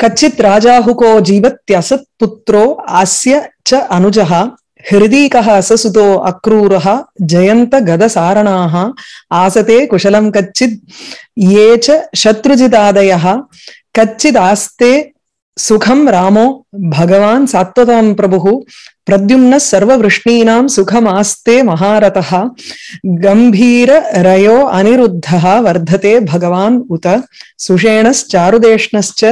कच्चित् राजाहुको जीवत्यसत् पुत्रो आस्य च अनुजः हृदीकः अससुतो अक्रूरः जयन्तगदसारणाः आसते कुशलं कच्चि ये च शत्रुजितादयः कच्चिदास्ते सुखं रामो भगवान् सात्वतां प्रभुः प्रद्युम्न सर्ववृष्णीनां सुखमास्ते गंभीर गम्भीररयो अनिरुद्धः वर्धते भगवान उत सुषेणश्चारुदेष्णश्च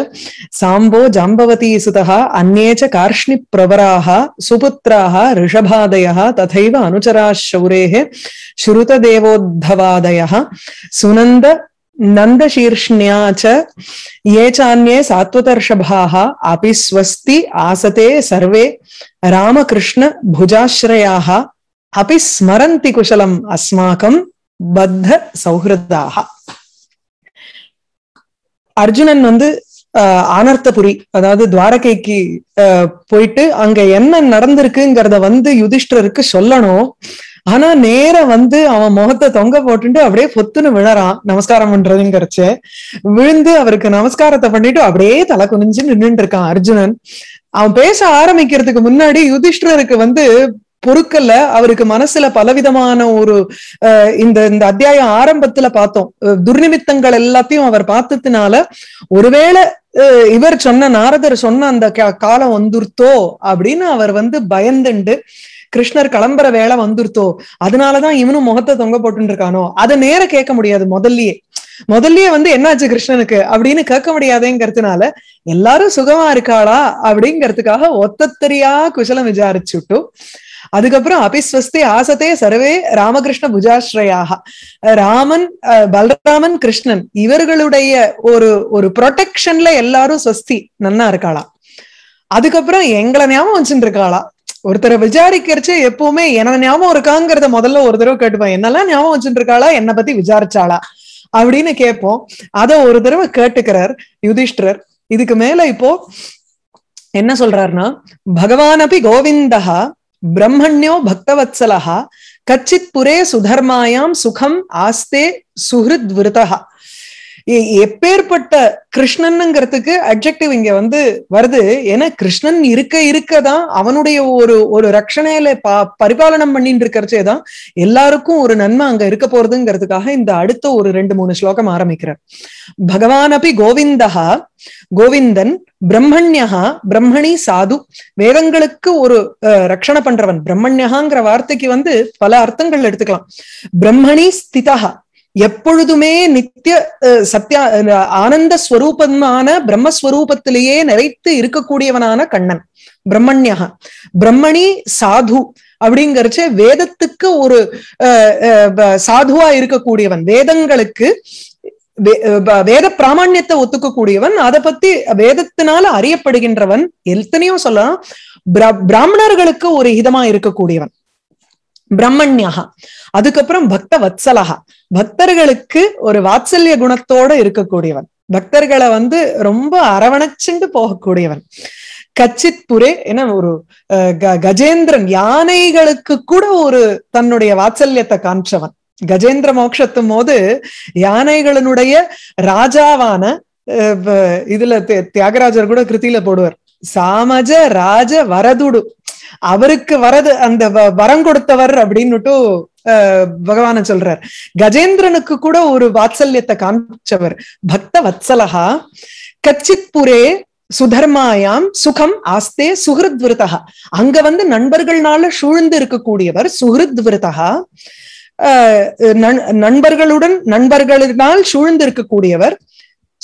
जांबवती सुत अन्ये च कार्ष्णिप्रवराः सुपुत्राः ऋषभादयः तथैव अनुचराः शौरेः श्रुतदेवोद्धवादयः सुनंद நந்தசீர்ஷ்ணியா சேச்சானியே சாத்வதர்ஷபாக அபி ஸ்வஸ்தி ஆசதே சர்வே ராமகிருஷ்ண புஜாஸ்ரயாக அபி ஸ்மரந்தி குஷலம் அஸ்மாக்கம் பத்த சௌஹ்ருதாக அர்ஜுனன் வந்து அஹ் ஆனர்த்தபுரி அதாவது துவாரகைக்கு அஹ் போயிட்டு அங்க என்ன நடந்திருக்குங்கிறத வந்து யுதிஷ்டருக்கு சொல்லணும் ஆனா நேர வந்து அவன் முகத்தை தொங்க போட்டுட்டு அப்படியே பொத்துன்னு விழறான் நமஸ்காரம் பண்றதுங்கிறச்சு விழுந்து அவருக்கு நமஸ்காரத்தை பண்ணிட்டு அப்படியே தலை குனிஞ்சு நின்றுட்டு இருக்கான் அர்ஜுனன் அவன் பேச ஆரம்பிக்கிறதுக்கு முன்னாடி யுதிஷ்டருக்கு வந்து பொருட்கள்ல அவருக்கு மனசுல பலவிதமான ஒரு இந்த இந்த அத்தியாயம் ஆரம்பத்துல பார்த்தோம் துர்நிமித்தங்கள் எல்லாத்தையும் அவர் பார்த்ததுனால ஒருவேளை இவர் சொன்ன நாரதர் சொன்ன அந்த காலம் வந்துருத்தோ அப்படின்னு அவர் வந்து பயந்துண்டு கிருஷ்ணர் கிளம்புற வேலை வந்துருத்தோ அதனாலதான் இவனும் முகத்தை தொங்க போட்டு இருக்கானோ அதை நேர கேட்க முடியாது முதல்லயே முதல்லயே வந்து என்னாச்சு கிருஷ்ணனுக்கு அப்படின்னு கேட்க முடியாதேங்கிறதுனால எல்லாரும் சுகமா இருக்காளா அப்படிங்கிறதுக்காக ஒத்தத்தரியா குசலம் விசாரிச்சுட்டு அதுக்கப்புறம் அபிஸ்வஸ்தி ஆசத்தே சர்வே ராமகிருஷ்ண புஜாஸ்ரயாக ராமன் பலராமன் கிருஷ்ணன் இவர்களுடைய ஒரு ஒரு ப்ரொடெக்ஷன்ல எல்லாரும் ஸ்வஸ்தி நன்னா இருக்காளா அதுக்கப்புறம் எங்களை ஞாபகம் வச்சுட்டு இருக்காளா ஒருத்தரை விசாரிக்கிறச்சு எப்பவுமே என்ன ஞாபகம் இருக்காங்கிறத முதல்ல ஒரு தடவை கேட்டுப்பான் என்னெல்லாம் ஞாபகம் வச்சுட்டு இருக்காளா என்னை பத்தி விசாரிச்சாளா அப்படின்னு கேட்போம் அத ஒரு தடவை கேட்டுக்கிறார் யுதிஷ்டர் இதுக்கு மேல இப்போ என்ன சொல்றாருன்னா பகவான் அப்படி கோவிந்தா பிரம்மண்யோ பக்தவத்சலஹா கச்சித் புரே சுதர்மாயாம் சுகம் ஆஸ்தே சுஹிருத் விருதா எப்பேற்பட்ட கிருஷ்ணனுங்கிறதுக்கு அப்ஜெக்டிவ் இங்க வந்து வருது ஏன்னா கிருஷ்ணன் இருக்க இருக்கதான் அவனுடைய ஒரு ஒரு ரட்சணையில பா பரிபாலனம் பண்ணிட்டு இருக்கிறச்சே தான் எல்லாருக்கும் ஒரு நன்மை அங்க இருக்க போறதுங்கிறதுக்காக இந்த அடுத்த ஒரு ரெண்டு மூணு ஸ்லோகம் ஆரம்பிக்கிற பகவான் அபி கோவிந்தகா கோவிந்தன் பிரம்மண்யா பிரம்மணி சாது வேதங்களுக்கு ஒரு ரட்சணை பண்றவன் பிரம்மண்யகாங்கிற வார்த்தைக்கு வந்து பல அர்த்தங்கள் எடுத்துக்கலாம் பிரம்மணி ஸ்திதா எப்பொழுதுமே நித்திய சத்யா ஆனந்த ஸ்வரூபமான பிரம்மஸ்வரூபத்திலேயே நிறைத்து இருக்கக்கூடியவனான கண்ணன் பிரம்மண்யா பிரம்மணி சாது அப்படிங்கறச்ச வேதத்துக்கு ஒரு சாதுவா இருக்கக்கூடியவன் வேதங்களுக்கு வேத பிராமணியத்தை ஒத்துக்கக்கூடியவன் அதை பத்தி வேதத்தினால அறியப்படுகின்றவன் எத்தனையோ சொல்லலாம் பிராமணர்களுக்கு ஒரு ஹிதமா இருக்கக்கூடியவன் பிரம்மண்யகா அதுக்கப்புறம் பக்த வத்சலகா பக்தர்களுக்கு ஒரு வாத்சல்ய குணத்தோட இருக்கக்கூடியவன் பக்தர்களை வந்து ரொம்ப அரவணைச்சுண்டு போகக்கூடியவன் கச்சித் புரே என்ன ஒரு கஜேந்திரன் யானைகளுக்கு கூட ஒரு தன்னுடைய வாத்சல்யத்தை காமிச்சவன் கஜேந்திர மோட்சத்தும் போது யானைகளினுடைய ராஜாவான இதுல தியாகராஜர் கூட கிருத்தியில போடுவார் சாமஜ ராஜ வரதுடு அவருக்கு வரது அந்த வரம் கொடுத்தவர் அப்படின்னுட்டு பகவான சொல்றார் கஜேந்திரனுக்கு கூட ஒரு வாத்சல்யத்தை காமிச்சவர் பக்த வத்சலகா கச்சித் புரே சுதர்மாயாம் சுகம் ஆஸ்தே சுகிருத் விருதகா அங்க வந்து நண்பர்கள்னால சூழ்ந்து இருக்கக்கூடியவர் சுகிருத் விருதகா நண்பர்களுடன் நண்பர்களினால் சூழ்ந்து இருக்கக்கூடியவர்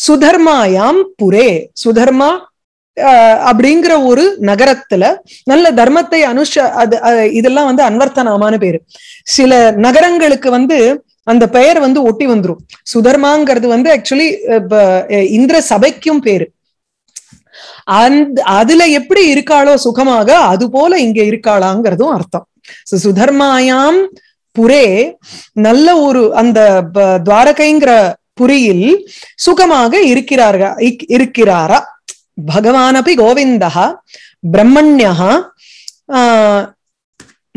சுதர்மாயாம் புரே சுதர்மா அப்படிங்கிற ஒரு நகரத்துல நல்ல தர்மத்தை அனுஷ அது இதெல்லாம் வந்து அன்வர்த்தனாமான பேரு சில நகரங்களுக்கு வந்து அந்த பெயர் வந்து ஒட்டி வந்துரும் சுதர்மாங்கிறது வந்து ஆக்சுவலி இந்திர சபைக்கும் பேரு அந்த அதுல எப்படி இருக்காளோ சுகமாக அது போல இங்க இருக்காளாங்கிறதும் அர்த்தம் சுதர்மாயாம் புரே நல்ல ஒரு அந்த துவாரகைங்கிற புரியில் சுகமாக இருக்கிறார்கள் இருக்கிறாரா பகவானபி கோவிந்தா பிரம்மண்யா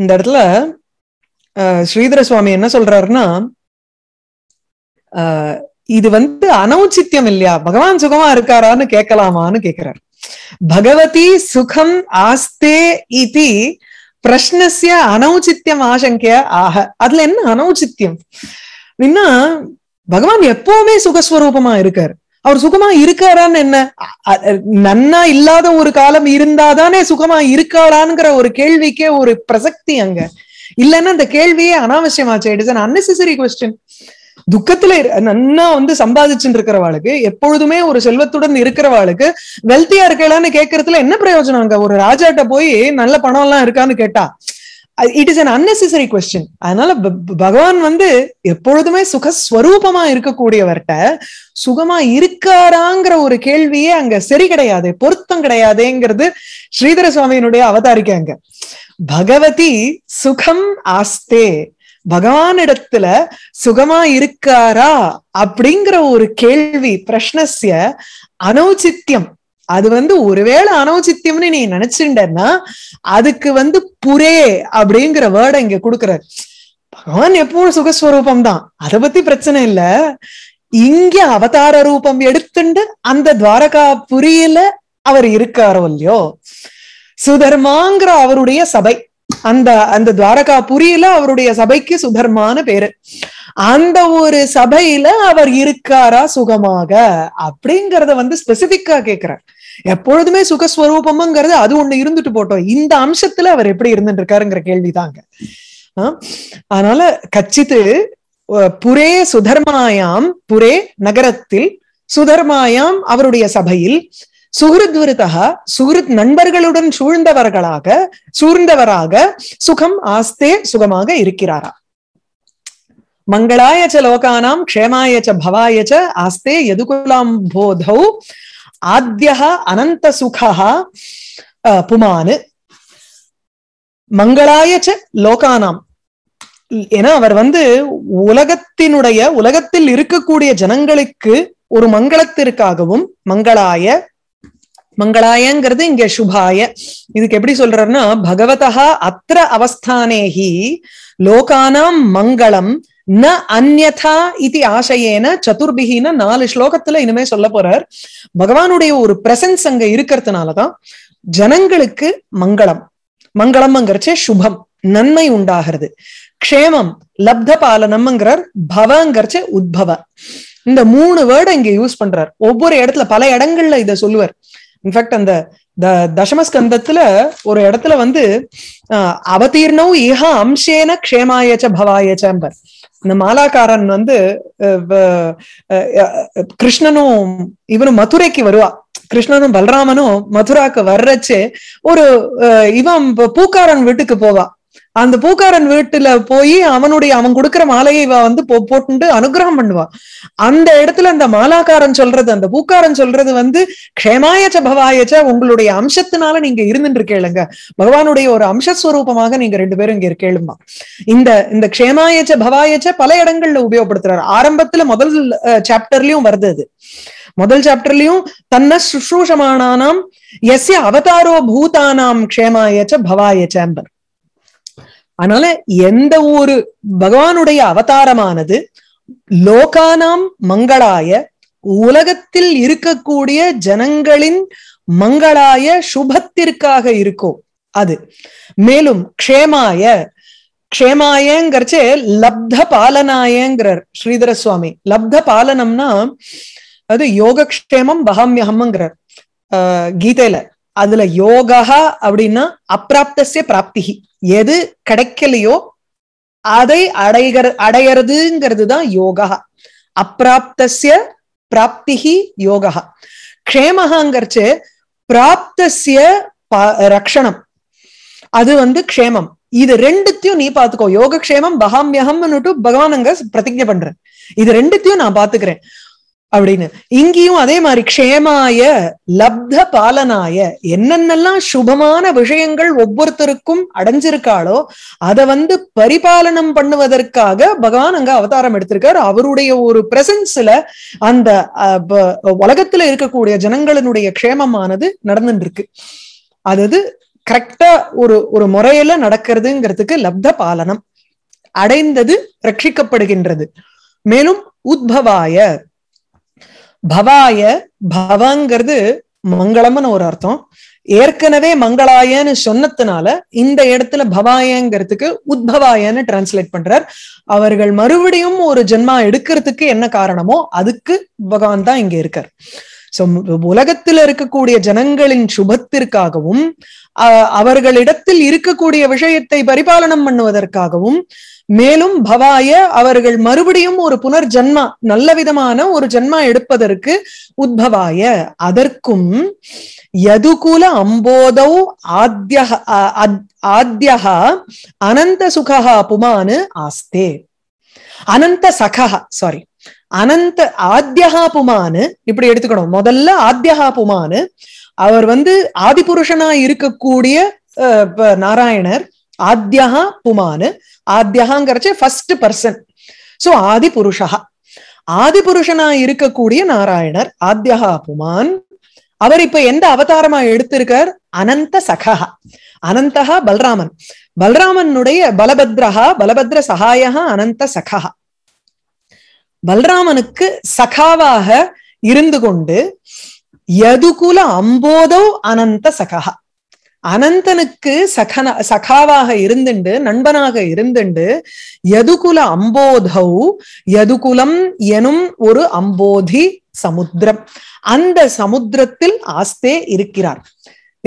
இந்த இடத்துல ஸ்ரீதர சுவாமி என்ன சொல்றாருன்னா இது வந்து அனௌச்சித்தியம் இல்லையா பகவான் சுகமா இருக்காரான்னு கேட்கலாமான்னு கேக்குறாரு பகவதி சுகம் ஆஸ்தே இது பிரஷ்னசிய அனௌச்சித்தியம் ஆசங்கிய ஆக அதுல என்ன அனௌச்சித்தியம் பகவான் எப்பவுமே சுகஸ்வரூபமா இருக்காரு அவர் சுகமா இருக்காரான்னு என்ன நன்னா இல்லாத ஒரு காலம் இருந்தாதானே சுகமா இருக்காரான்ங்கிற ஒரு கேள்விக்கே ஒரு பிரசக்தி அங்க இல்லைன்னா அந்த கேள்வியே அனாவசியமாச்சு it is an unnecessary question துக்கத்துல நன்னா வந்து சம்பாதிச்சுட்டு இருக்கிறவாளுக்கு எப்பொழுதுமே ஒரு செல்வத்துடன் இருக்கிறவாளுக்கு வெல்த்தியா இருக்கலான்னு கேட்கறதுல என்ன பிரயோஜனம் அங்க ஒரு ராஜாட்ட போய் நல்ல பணம் எல்லாம் இருக்கான்னு கேட்டா it is an unnecessary question அதனால பகவான் வந்து எப்பொழுதுமே சுகஸ்வரூபமா இருக்கக்கூடியவர்கிட்ட சுகமா இருக்காராங்கிற ஒரு கேள்வியே அங்க சரி கிடையாது பொருத்தம் கிடையாதுங்கிறது ஸ்ரீதர சுவாமியினுடைய அவதாரிக்கை அங்க பகவதி சுகம் ஆஸ்தே பகவானிடத்துல சுகமா இருக்காரா அப்படிங்கிற ஒரு கேள்வி பிரஷ்னசிய அனௌச்சித்யம் அது வந்து ஒருவேளை அனௌச்சித்தியம்னு நீ நினைச்சுட்டன்னா அதுக்கு வந்து புரே அப்படிங்கிற வேர்டை இங்க கொடுக்குறாரு பகவான் எப்பவும் சுகஸ்வரூபம் தான் அதை பத்தி பிரச்சனை இல்ல இங்க அவதார ரூபம் எடுத்துண்டு அந்த துவாரகா புரியில அவர் இருக்காரோ இல்லையோ சுதர்மாங்கிற அவருடைய சபை அந்த அந்த துவாரகா புரியில அவருடைய சபைக்கு சுதர்மான பேரு அந்த ஒரு சபையில அவர் இருக்காரா சுகமாக அப்படிங்கறத வந்து ஸ்பெசிபிக்கா கேக்குறார் எப்பொழுதுமே சுகஸ்வரூபம்ங்கிறது அது ஒண்ணு இருந்துட்டு போட்டோம் இந்த அம்சத்துல அவர் எப்படி இருந்துட்டு இருக்காருங்கிற கேள்விதாங்க அதனால கச்சித்து புரே சுதர்மாயாம் புரே நகரத்தில் சுதர்மாயாம் அவருடைய சபையில் சுகிருத் விருதா சுகிருத் நண்பர்களுடன் சூழ்ந்தவர்களாக சூழ்ந்தவராக சுகம் ஆஸ்தே சுகமாக இருக்கிறாரா மங்களாய ச லோகானாம் க்ஷேமாய ச பவாய ச ஆஸ்தே எதுகுலாம் போதௌ ஆத்தியா அனந்த சுகா புமானு மங்களாயச்ச லோகானாம் ஏன்னா அவர் வந்து உலகத்தினுடைய உலகத்தில் இருக்கக்கூடிய ஜனங்களுக்கு ஒரு மங்களத்திற்காகவும் மங்களாய மங்களாயங்கிறது இங்க சுபாய இதுக்கு எப்படி சொல்றாருன்னா பகவதா அத்திர அவஸ்தானேகி லோகானாம் மங்களம் ந அந்யதா இது ஆசையேன சதுர்பிகின நாலு ஸ்லோகத்துல இனிமே சொல்ல போறார் பகவானுடைய ஒரு பிரசன்ஸ் அங்க இருக்கிறதுனாலதான் ஜனங்களுக்கு மங்களம் மங்களம்ங்கிறச்சே சுபம் நன்மை உண்டாகிறது க்ஷேமம் லப்த பாலனம்ங்கிறார் பவங்கிறச்ச உத்பவ இந்த மூணு வேர்டு இங்க யூஸ் பண்றார் ஒவ்வொரு இடத்துல பல இடங்கள்ல இதை சொல்லுவார் இன்ஃபேக்ட் அந்த த தசமஸ்கந்தத்துல ஒரு இடத்துல வந்து அவதீர்ணவும் ஏகா அம்சேன க்ஷேமாயச்ச பவாயச்சம்பர் இந்த மாலாக்காரன் வந்து கிருஷ்ணனும் இவனும் மதுரைக்கு வருவா கிருஷ்ணனும் பலராமனும் மதுராக்கு வர்றச்சு ஒரு இவன் பூக்காரன் வீட்டுக்கு போவா அந்த பூக்காரன் வீட்டுல போய் அவனுடைய அவன் கொடுக்குற மாலையை வந்து போட்டு அனுகிரகம் பண்ணுவா அந்த இடத்துல அந்த மாலாக்காரன் சொல்றது அந்த பூக்காரன் சொல்றது வந்து க்ஷேமாயச்ச பவாயச்ச உங்களுடைய அம்சத்தினால நீங்க இருந்துட்டு இருக்கேளுங்க பகவானுடைய ஒரு அம்சஸ்வரூபமாக நீங்க ரெண்டு பேரும் இங்க இருக்கேளுமா இந்த இந்த க்ஷேமாயச்ச பவாயச்ச பல இடங்கள்ல உபயோகப்படுத்துறாரு ஆரம்பத்துல முதல் சாப்டர்லயும் வருது அது முதல் சாப்டர்லயும் தன்ன சுஷ்ரூஷமானாம் எஸ்ய அவதாரோ பூதானாம் க்ஷேமாயச்ச பவாயச்சம்பர் அதனால எந்த ஒரு பகவானுடைய அவதாரமானது லோகானாம் மங்களாய உலகத்தில் இருக்கக்கூடிய ஜனங்களின் மங்களாய சுபத்திற்காக இருக்கும் அது மேலும் க்ஷேமாய க்ஷேமாயங்கிறச்சு லப்த பாலனாயங்கிறார் ஸ்ரீதர சுவாமி லப்த பாலனம்னா அது யோகக்ஷேமம் பகாமியகம்ங்கிறார் கீதையில அதுல யோகா அப்படின்னா அப்பிராப்தசிய பிராப்திகி எது கிடைக்கலையோ அதை அடைகிற அடையறதுங்கிறது தான் யோகா அப்பிராப்திய பிராப்திகி யோகா க்ஷேமகாங்கிறச்சு பிராப்தசிய ரக்ஷணம் அது வந்து க்ஷேமம் இது ரெண்டுத்தையும் நீ பாத்துக்கோ யோகக்ஷேமம் பகாமியகம்னுட்டு பகவான் அங்க பிரதிஜை பண்றேன் இது ரெண்டுத்தையும் நான் பாத்துக்கிறேன் அப்படின்னு இங்கேயும் அதே மாதிரி க்ஷேமாய லப்த பாலனாய என்னென்னலாம் சுபமான விஷயங்கள் ஒவ்வொருத்தருக்கும் அடைஞ்சிருக்காளோ அதை வந்து பரிபாலனம் பண்ணுவதற்காக பகவான் அங்க அவதாரம் எடுத்திருக்காரு அவருடைய ஒரு பிரசன்ஸ்ல அந்த உலகத்துல இருக்கக்கூடிய ஜனங்களினுடைய க்ஷேமமானது நடந்துட்டு இருக்கு அது கரெக்டா ஒரு ஒரு முறையில நடக்கிறதுங்கிறதுக்கு லப்த பாலனம் அடைந்தது ரட்சிக்கப்படுகின்றது மேலும் உத்பவாய பவாய பவங்கிறது மங்களம்னு ஒரு அர்த்தம் ஏற்கனவே மங்களாயன்னு சொன்னதுனால இந்த இடத்துல பவாயங்கிறதுக்கு உத்பவாயன்னு டிரான்ஸ்லேட் பண்றார் அவர்கள் மறுபடியும் ஒரு ஜென்மா எடுக்கிறதுக்கு என்ன காரணமோ அதுக்கு பகவான் தான் இங்க இருக்கார் சோ உலகத்தில் இருக்கக்கூடிய ஜனங்களின் சுபத்திற்காகவும் அவர்களிடத்தில் இருக்கக்கூடிய விஷயத்தை பரிபாலனம் பண்ணுவதற்காகவும் மேலும் பவாய அவர்கள் மறுபடியும் ஒரு புனர் ஜன்மா நல்ல விதமான ஒரு ஜென்மா எடுப்பதற்கு உத்பவாய அதற்கும் யதுகுல அம்போதௌ ஆத்யா அனந்த சுகா புமானு ஆஸ்தே அனந்த சகா சாரி அனந்த ஆத்யஹா புமானு இப்படி எடுத்துக்கணும் முதல்ல ஆத்யஹா புமானு அவர் வந்து ஆதிபுருஷனா இருக்கக்கூடிய நாராயணர் ஆத்யா புமானு ஆத்யஹாங்கிறச்ச ஃபர்ஸ்ட் பர்சன் சோ ஆதி புருஷா ஆதி புருஷனா இருக்கக்கூடிய நாராயணர் ஆத்யஹா புமான் அவர் இப்ப எந்த அவதாரமா எடுத்திருக்கார் அனந்த சகா அனந்தகா பல்ராமன் பல்ராமனுடைய பலபத்ரஹா பலபத்ர சகாயா அனந்த சகா பல்ராமனுக்கு சகாவாக இருந்து கொண்டு யதுகுல அம்போதோ அனந்த சகா அனந்தனுக்கு சகன சகாவாக இருந்துண்டு நண்பனாக இருந்துண்டு யதுகுல அம்போதௌ யதுகுலம் எனும் ஒரு அம்போதி சமுத்திரம் அந்த சமுத்திரத்தில் ஆஸ்தே இருக்கிறார்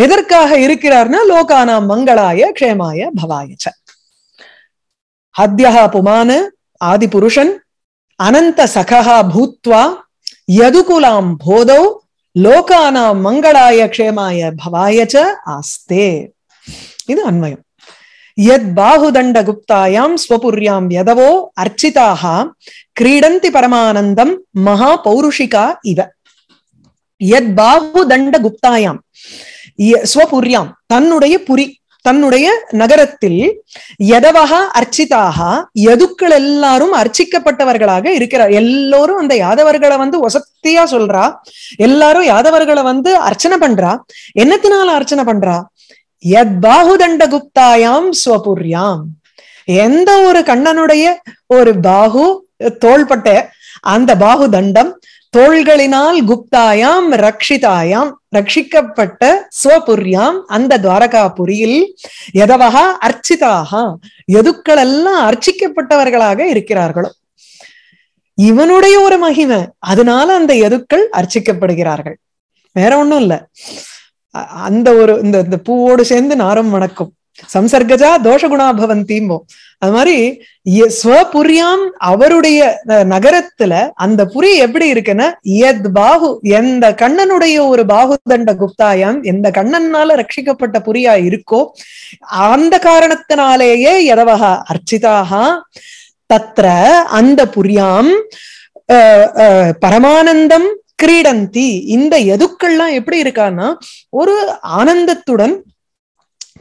எதற்காக இருக்கிறார்னா லோகானா மங்களாய க்ஷேமாய பவாயச்ச புமானு ஆதி ஆதிபுருஷன் அனந்த சகா பூத்வா யதுகுலாம் போதௌ லோகானா மங்களாய க்ஷேமாய பவாயச்ச ஆஸ்தே இது அன்மயம் யத் பாகுதண்ட குப்தாயாம் ஸ்வபுர்யாம் எதவோ அர்ச்சிதாக கிரீடந்தி பரமானந்தம் மகா பௌருஷிகா இவ யத் பாகுதண்ட குப்தாயாம் ஸ்வபுர்யாம் தன்னுடைய புரி தன்னுடைய நகரத்தில் எதவாக அர்ச்சிதாக எதுக்கள் எல்லாரும் அர்ச்சிக்கப்பட்டவர்களாக இருக்கிறார் எல்லோரும் அந்த யாதவர்களை வந்து ஒசத்தியா சொல்றா எல்லாரும் யாதவர்களை வந்து அர்ச்சனை பண்றா என்னத்தினால அர்ச்சனை பண்றா எத் பாகுதண்ட குப்தாயாம் ஸ்வபுர்யாம் எந்த ஒரு கண்ணனுடைய ஒரு பாகு தோள்பட்ட அந்த பாகுதண்டம் தோள்களினால் குப்தாயாம் ரக்ஷிதாயாம் ரட்சிக்கப்பட்ட சுவபுரியாம் அந்த துவாரகாபுரியில் எதவகா அர்ச்சிதாக எல்லாம் அர்ச்சிக்கப்பட்டவர்களாக இருக்கிறார்களோ இவனுடைய ஒரு மகிமை அதனால அந்த எதுக்கள் அர்ச்சிக்கப்படுகிறார்கள் வேற ஒண்ணும் இல்ல அந்த ஒரு இந்த பூவோடு சேர்ந்து நாரம் வணக்கம் சம்சர்கஜா தோஷகுணா பவந்திமோ அது மாதிரி ஸ்வபுரியாம் அவருடைய நகரத்துல அந்த புரி எப்படி இருக்குன்னா எத் பாகு எந்த கண்ணனுடைய ஒரு பாகுதண்ட குப்தாயம் எந்த கண்ணனால ரட்சிக்கப்பட்ட புரியா இருக்கோ அந்த காரணத்தினாலேயே எதவகா அர்ச்சிதாக தத்த அந்த புரியாம் பரமானந்தம் கிரீடந்தி இந்த எதுக்கள்லாம் எப்படி இருக்கான்னா ஒரு ஆனந்தத்துடன்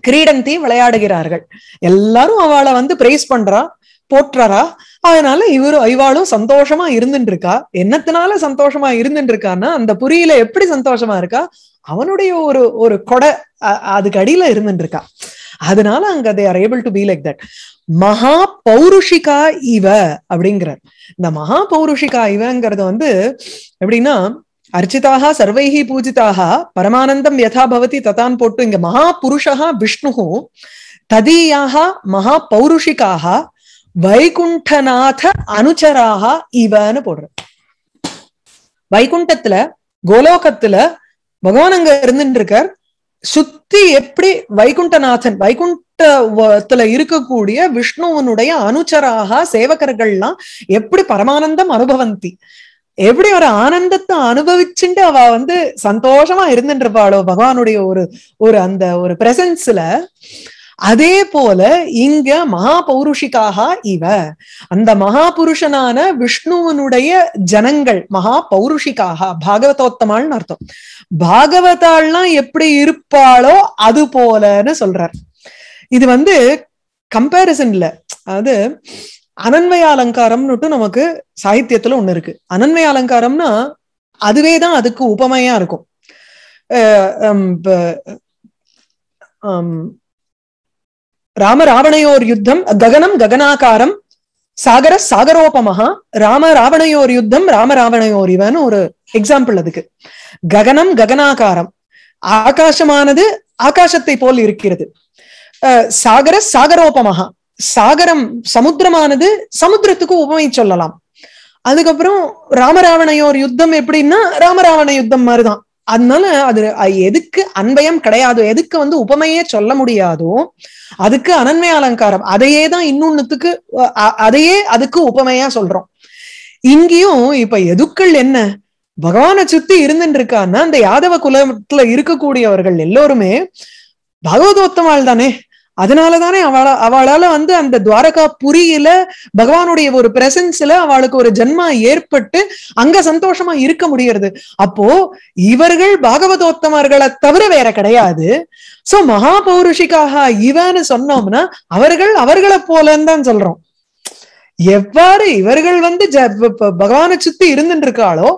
கிரீடந்தி விளையாடுகிறார்கள் எல்லாரும் அவளை வந்து பிரைஸ் பண்றா போற்றாரா அதனால இவரும் இவாளும் சந்தோஷமா இருந்துட்டு இருக்கா என்னத்தினால சந்தோஷமா இருந்துட்டு இருக்கான்னா அந்த புரியில எப்படி சந்தோஷமா இருக்கா அவனுடைய ஒரு ஒரு கொடை அதுக்கு அடியில இருந்துட்டு இருக்கா அதனால அங்க they are able to be like that மகா பௌருஷிகா இவ அப்படிங்கிறார் இந்த மகா பௌருஷிகா இவங்கிறது வந்து எப்படின்னா அர்ச்சிதாக சர்வைகி பூஜிதாக பரமானந்தம் யதா பவதி ததான் போட்டு இங்க மகாபுருஷா விஷ்ணு ததீயாக மகா பௌருஷிக்காக வைகுண்டநாத அனுச்சராக இவன்னு போடுற வைகுண்டத்துல கோலோகத்துல பகவான் அங்க இருந்துட்டு இருக்கார் சுத்தி எப்படி வைகுண்டநாதன் வைகுண்டத்துல இருக்கக்கூடிய விஷ்ணுவனுடைய அனுச்சராக சேவகர்கள்லாம் எப்படி பரமானந்தம் அனுபவந்தி எப்படி ஒரு ஆனந்தத்தை அனுபவிச்சுட்டு அவ வந்து சந்தோஷமா இருப்பாளோ பகவானுடைய ஒரு ஒரு அந்த ஒரு பிரசன்ஸ்ல அதே போல இங்க மகா பௌருஷிக்காக இவ அந்த மகா புருஷனான விஷ்ணுவனுடைய ஜனங்கள் மகா பௌருஷிக்காக பாகவதோத்தமாள்னு அர்த்தம் பாகவதாள்லாம் எப்படி இருப்பாளோ அது போலன்னு சொல்றார் இது வந்து இல்ல அது அனன்மய அலங்காரம்னுட்டு நமக்கு சாகித்யத்துல ஒண்ணு இருக்கு அனன்மய அலங்காரம்னா அதுவே தான் அதுக்கு உபமையா இருக்கும் ராம ராவணையோர் யுத்தம் ககனம் ககனாகாரம் சாகர சாகரோபமஹா ராம ராவணையோர் யுத்தம் ராம ராவணையோர் இவன் ஒரு எக்ஸாம்பிள் அதுக்கு ககனம் ககனாகாரம் ஆகாசமானது ஆகாசத்தை போல் இருக்கிறது சாகர சாகரோபமஹா சாகரம் சமுத்திரமானது சமுத்திரத்துக்கு உபமை சொல்லலாம் அதுக்கப்புறம் ராமராவணையோர் யுத்தம் எப்படின்னா ராமராவண யுத்தம் மாதிரிதான் அதனால அது எதுக்கு அன்பயம் கிடையாதோ எதுக்கு வந்து உபமையே சொல்ல முடியாதோ அதுக்கு அனன்மை அலங்காரம் அதையே தான் இன்னொன்னுத்துக்கு அதையே அதுக்கு உபமையா சொல்றோம் இங்கேயும் இப்ப எதுக்கள் என்ன பகவானை சுத்தி இருந்துட்டு இருக்கான்னா அந்த யாதவ குலத்துல இருக்கக்கூடியவர்கள் எல்லோருமே பகவதோத்தமாள் தானே அதனால தானே அவளா அவளால வந்து அந்த துவாரகா புரியில பகவானுடைய ஒரு பிரசன்ஸ்ல அவளுக்கு ஒரு ஜென்மா ஏற்பட்டு அங்க சந்தோஷமா இருக்க முடியறது அப்போ இவர்கள் பாகவதோத்தமர்களை தவிர வேற கிடையாது சோ மகா பௌருஷிக்காக இவன்னு சொன்னோம்னா அவர்கள் அவர்களை போலன்னு தான் சொல்றோம் எவ்வாறு இவர்கள் வந்து ஜ பகவானை சுத்தி இருந்துட்டு இருக்காளோ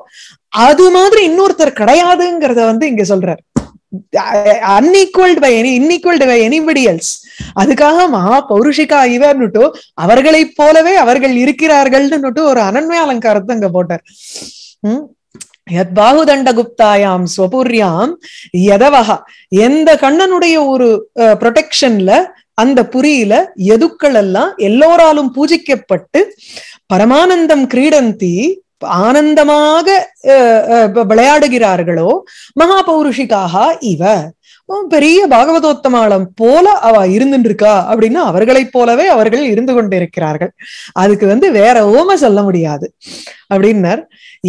அது மாதிரி இன்னொருத்தர் கிடையாதுங்கிறத வந்து இங்க சொல்றார் unequalled by any unequalled by anybody else அதுக்காக மகா பௌருஷிகா இவர்னுட்டு அவர்களைப் போலவே அவர்கள் இருக்கிறார்கள்னுட்டு ஒரு அனன்மை அலங்காரத்தை அங்க போட்டார் உம் பாகுதண்ட குப்தாயாம் ஸ்வபுர்யாம் எதவகா எந்த கண்ணனுடைய ஒரு ப்ரொடெக்ஷன்ல அந்த புரியில எதுக்கள் எல்லாம் எல்லோராலும் பூஜிக்கப்பட்டு பரமானந்தம் கிரீடந்தி ஆனந்தமாக விளையாடுகிறார்களோ மகாபௌருஷிக்காக இவ பெரிய பாகவதோத்தமாளம் போல அவ இருந்துட்டு இருக்கா அப்படின்னா அவர்களைப் போலவே அவர்கள் இருந்து கொண்டிருக்கிறார்கள் அதுக்கு வந்து வேற ஓம சொல்ல முடியாது அப்படின்னர்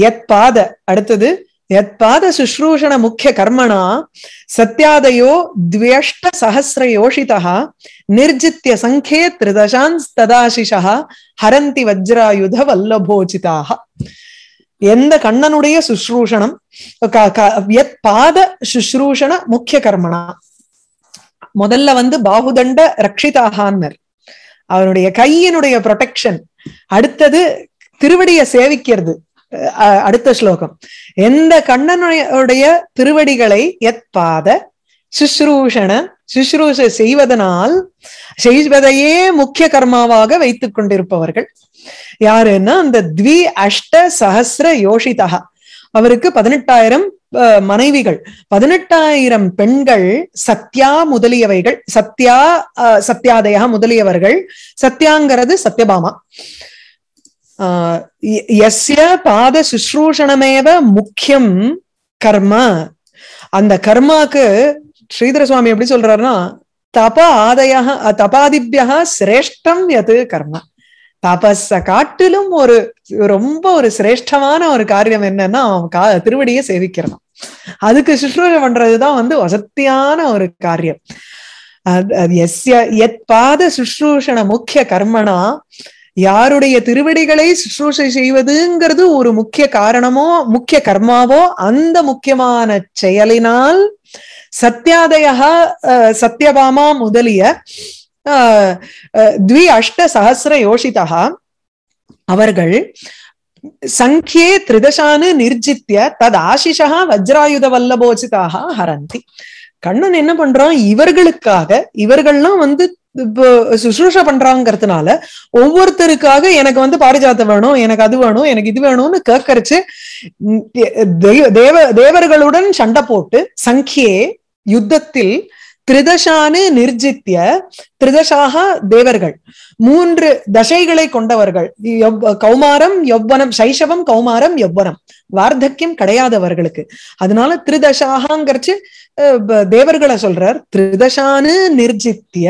எத் பாத அடுத்தது எத் பாத சுஷ்ரூஷண முக்கிய கர்மனா சத்யாதயோ துவேஷ்ட சஹசிர யோஷிதா நிர்ஜித்திய சங்கே திருதசான் ததாசிஷா ஹரந்தி வஜ்ராயுத வல்லபோஜிதாக எந்த கண்ணனுடைய சுஷ்ரூஷணம் பாத சுஷ்ரூஷண முக்கிய கர்மனா முதல்ல வந்து பாகுதண்ட ரக்ஷிதாகான்னர் அவனுடைய கையினுடைய ப்ரொடெக்ஷன் அடுத்தது திருவடியை சேவிக்கிறது அடுத்த ஸ்லோகம் எந்த கண்ணனுடைய திருவடிகளை எத் பாத சுஷ்ரூஷண சுஷ்ரூஷை செய்வதனால் செய்வதையே முக்கிய கர்மாவாக வைத்துக் கொண்டிருப்பவர்கள் யாருன்னா அந்த த்வி அஷ்ட சஹசிர யோஷிதா அவருக்கு பதினெட்டாயிரம் மனைவிகள் பதினெட்டாயிரம் பெண்கள் சத்யா முதலியவைகள் சத்யா சத்யாதயா முதலியவர்கள் சத்யாங்கிறது சத்யபாமா எஸ்ய பாத சுஷ்ரூஷணமேவ முக்கியம் கர்ம அந்த கர்மாக்கு ஸ்ரீதர சுவாமி எப்படி சொல்றாருன்னா தப ஆதய தபாதிபியா சிரேஷ்டம் எது கர்ம தபஸ காட்டிலும் ஒரு ரொம்ப ஒரு சிரேஷ்டமான ஒரு காரியம் என்னன்னா அவன் திருவடியை சேவிக்கிறான் அதுக்கு சுற்றுரை பண்றதுதான் வந்து வசத்தியான ஒரு காரியம் எஸ்ய எத் பாத சுஷ்ரூஷண முக்கிய கர்மனா யாருடைய திருவடிகளை சுஷ்ரூஷை செய்வதுங்கிறது ஒரு முக்கிய காரணமோ முக்கிய கர்மாவோ அந்த முக்கியமான செயலினால் சத்யாதயா சத்யபாமா முதலிய த்வி அஷ்ட சஹசிர யோஷிதா அவர்கள் சங்கியே திரிதசானு நிர்ஜித்திய தத் ஆசிஷா வஜ்ராயுத வல்லபோஜிதாக ஹரந்தி கண்ணன் என்ன பண்றான் இவர்களுக்காக இவர்கள்லாம் வந்து சுசுரூஷா பண்றாங்கிறதுனால ஒவ்வொருத்தருக்காக எனக்கு வந்து பாரிஜாத்த வேணும் எனக்கு அது வேணும் எனக்கு இது வேணும்னு கேக்கரிச்சு தேவ தேவர்களுடன் சண்டை போட்டு சங்கியே யுத்தத்தில் திரிதசானு நிர்ஜித்திய திரிதஷாக தேவர்கள் மூன்று தசைகளை கொண்டவர்கள் கௌமாரம் எவ்வனம் சைஷவம் கௌமாரம் எவ்வனம் வார்த்தக்கியம் கிடையாதவர்களுக்கு அதனால திரிதசாகங்கிறச்சு தேவர்களை சொல்றார் திரிதசானு நிர்ஜித்திய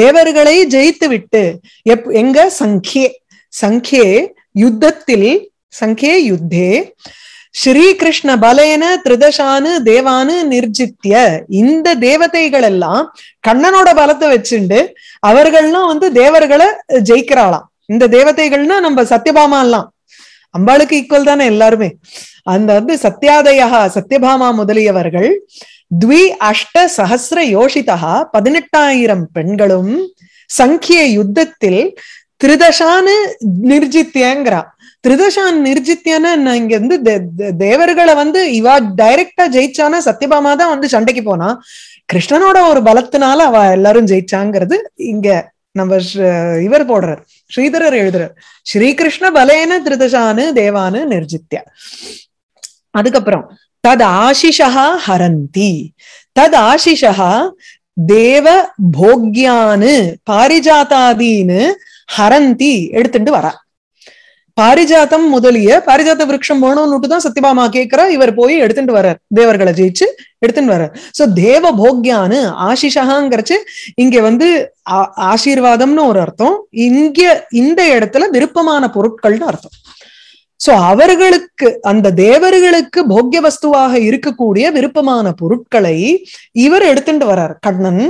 தேவர்களை ஜெயித்து விட்டு எப் எங்க சங்கே சங்கே யுத்தத்தில் சங்கே யுத்தே ஸ்ரீகிருஷ்ண பலேன திரிதசானு தேவானு நிர்ஜித்திய இந்த தேவதைகள் எல்லாம் கண்ணனோட பலத்தை வச்சுண்டு அவர்கள்லாம் வந்து தேவர்களை ஜெயிக்கிறாளாம் இந்த தேவதைகள்னா நம்ம சத்யபாமா எல்லாம் அம்பாளுக்கு ஈக்குவல் தானே எல்லாருமே அந்த வந்து சத்யாதயா சத்யபாமா முதலியவர்கள் த்வி அஷ்ட சஹசிர யோஷிதா பதினெட்டாயிரம் பெண்களும் சங்கிய யுத்தத்தில் திருதசான்னு நிர்ஜித்தியங்கிறா திருதசான் நிர்ஜித்தியான இங்க இருந்து தேவர்களை வந்து இவா டைரக்டா ஜெயிச்சானா சத்யபாமா தான் வந்து சண்டைக்கு போனா கிருஷ்ணனோட ஒரு பலத்தினால அவ எல்லாரும் ஜெயிச்சாங்கிறது இங்க நம்ம இவர் போடுறார் ஸ்ரீதரர் எழுதுறார் ஸ்ரீகிருஷ்ண பலேன திருதசானு தேவானு நிர்ஜித்யா அதுக்கப்புறம் தத் ஆஷிஷா ஹரந்தி தத் ஆசிஷா தேவ போக்யானு பாரிஜாதாதீன்னு ஹரந்தி எடுத்துட்டு வரா பாரிஜாத்தம் முதலிய பாரிஜாத்த விரக்ஷம் வேணும்னுட்டு தான் சத்யபாமா கேட்கிறா இவர் போய் எடுத்துட்டு வர்றார் தேவர்களை ஜெயிச்சு எடுத்துட்டு வர்றார் சோ தேவ போக்யான்னு ஆசிஷகாங்கிறச்சு இங்க வந்து ஆசீர்வாதம்னு ஒரு அர்த்தம் இங்க இந்த இடத்துல விருப்பமான பொருட்கள்னு அர்த்தம் சோ அவர்களுக்கு அந்த தேவர்களுக்கு போக்கிய வஸ்துவாக இருக்கக்கூடிய விருப்பமான பொருட்களை இவர் எடுத்துட்டு வர்றார் கண்ணன்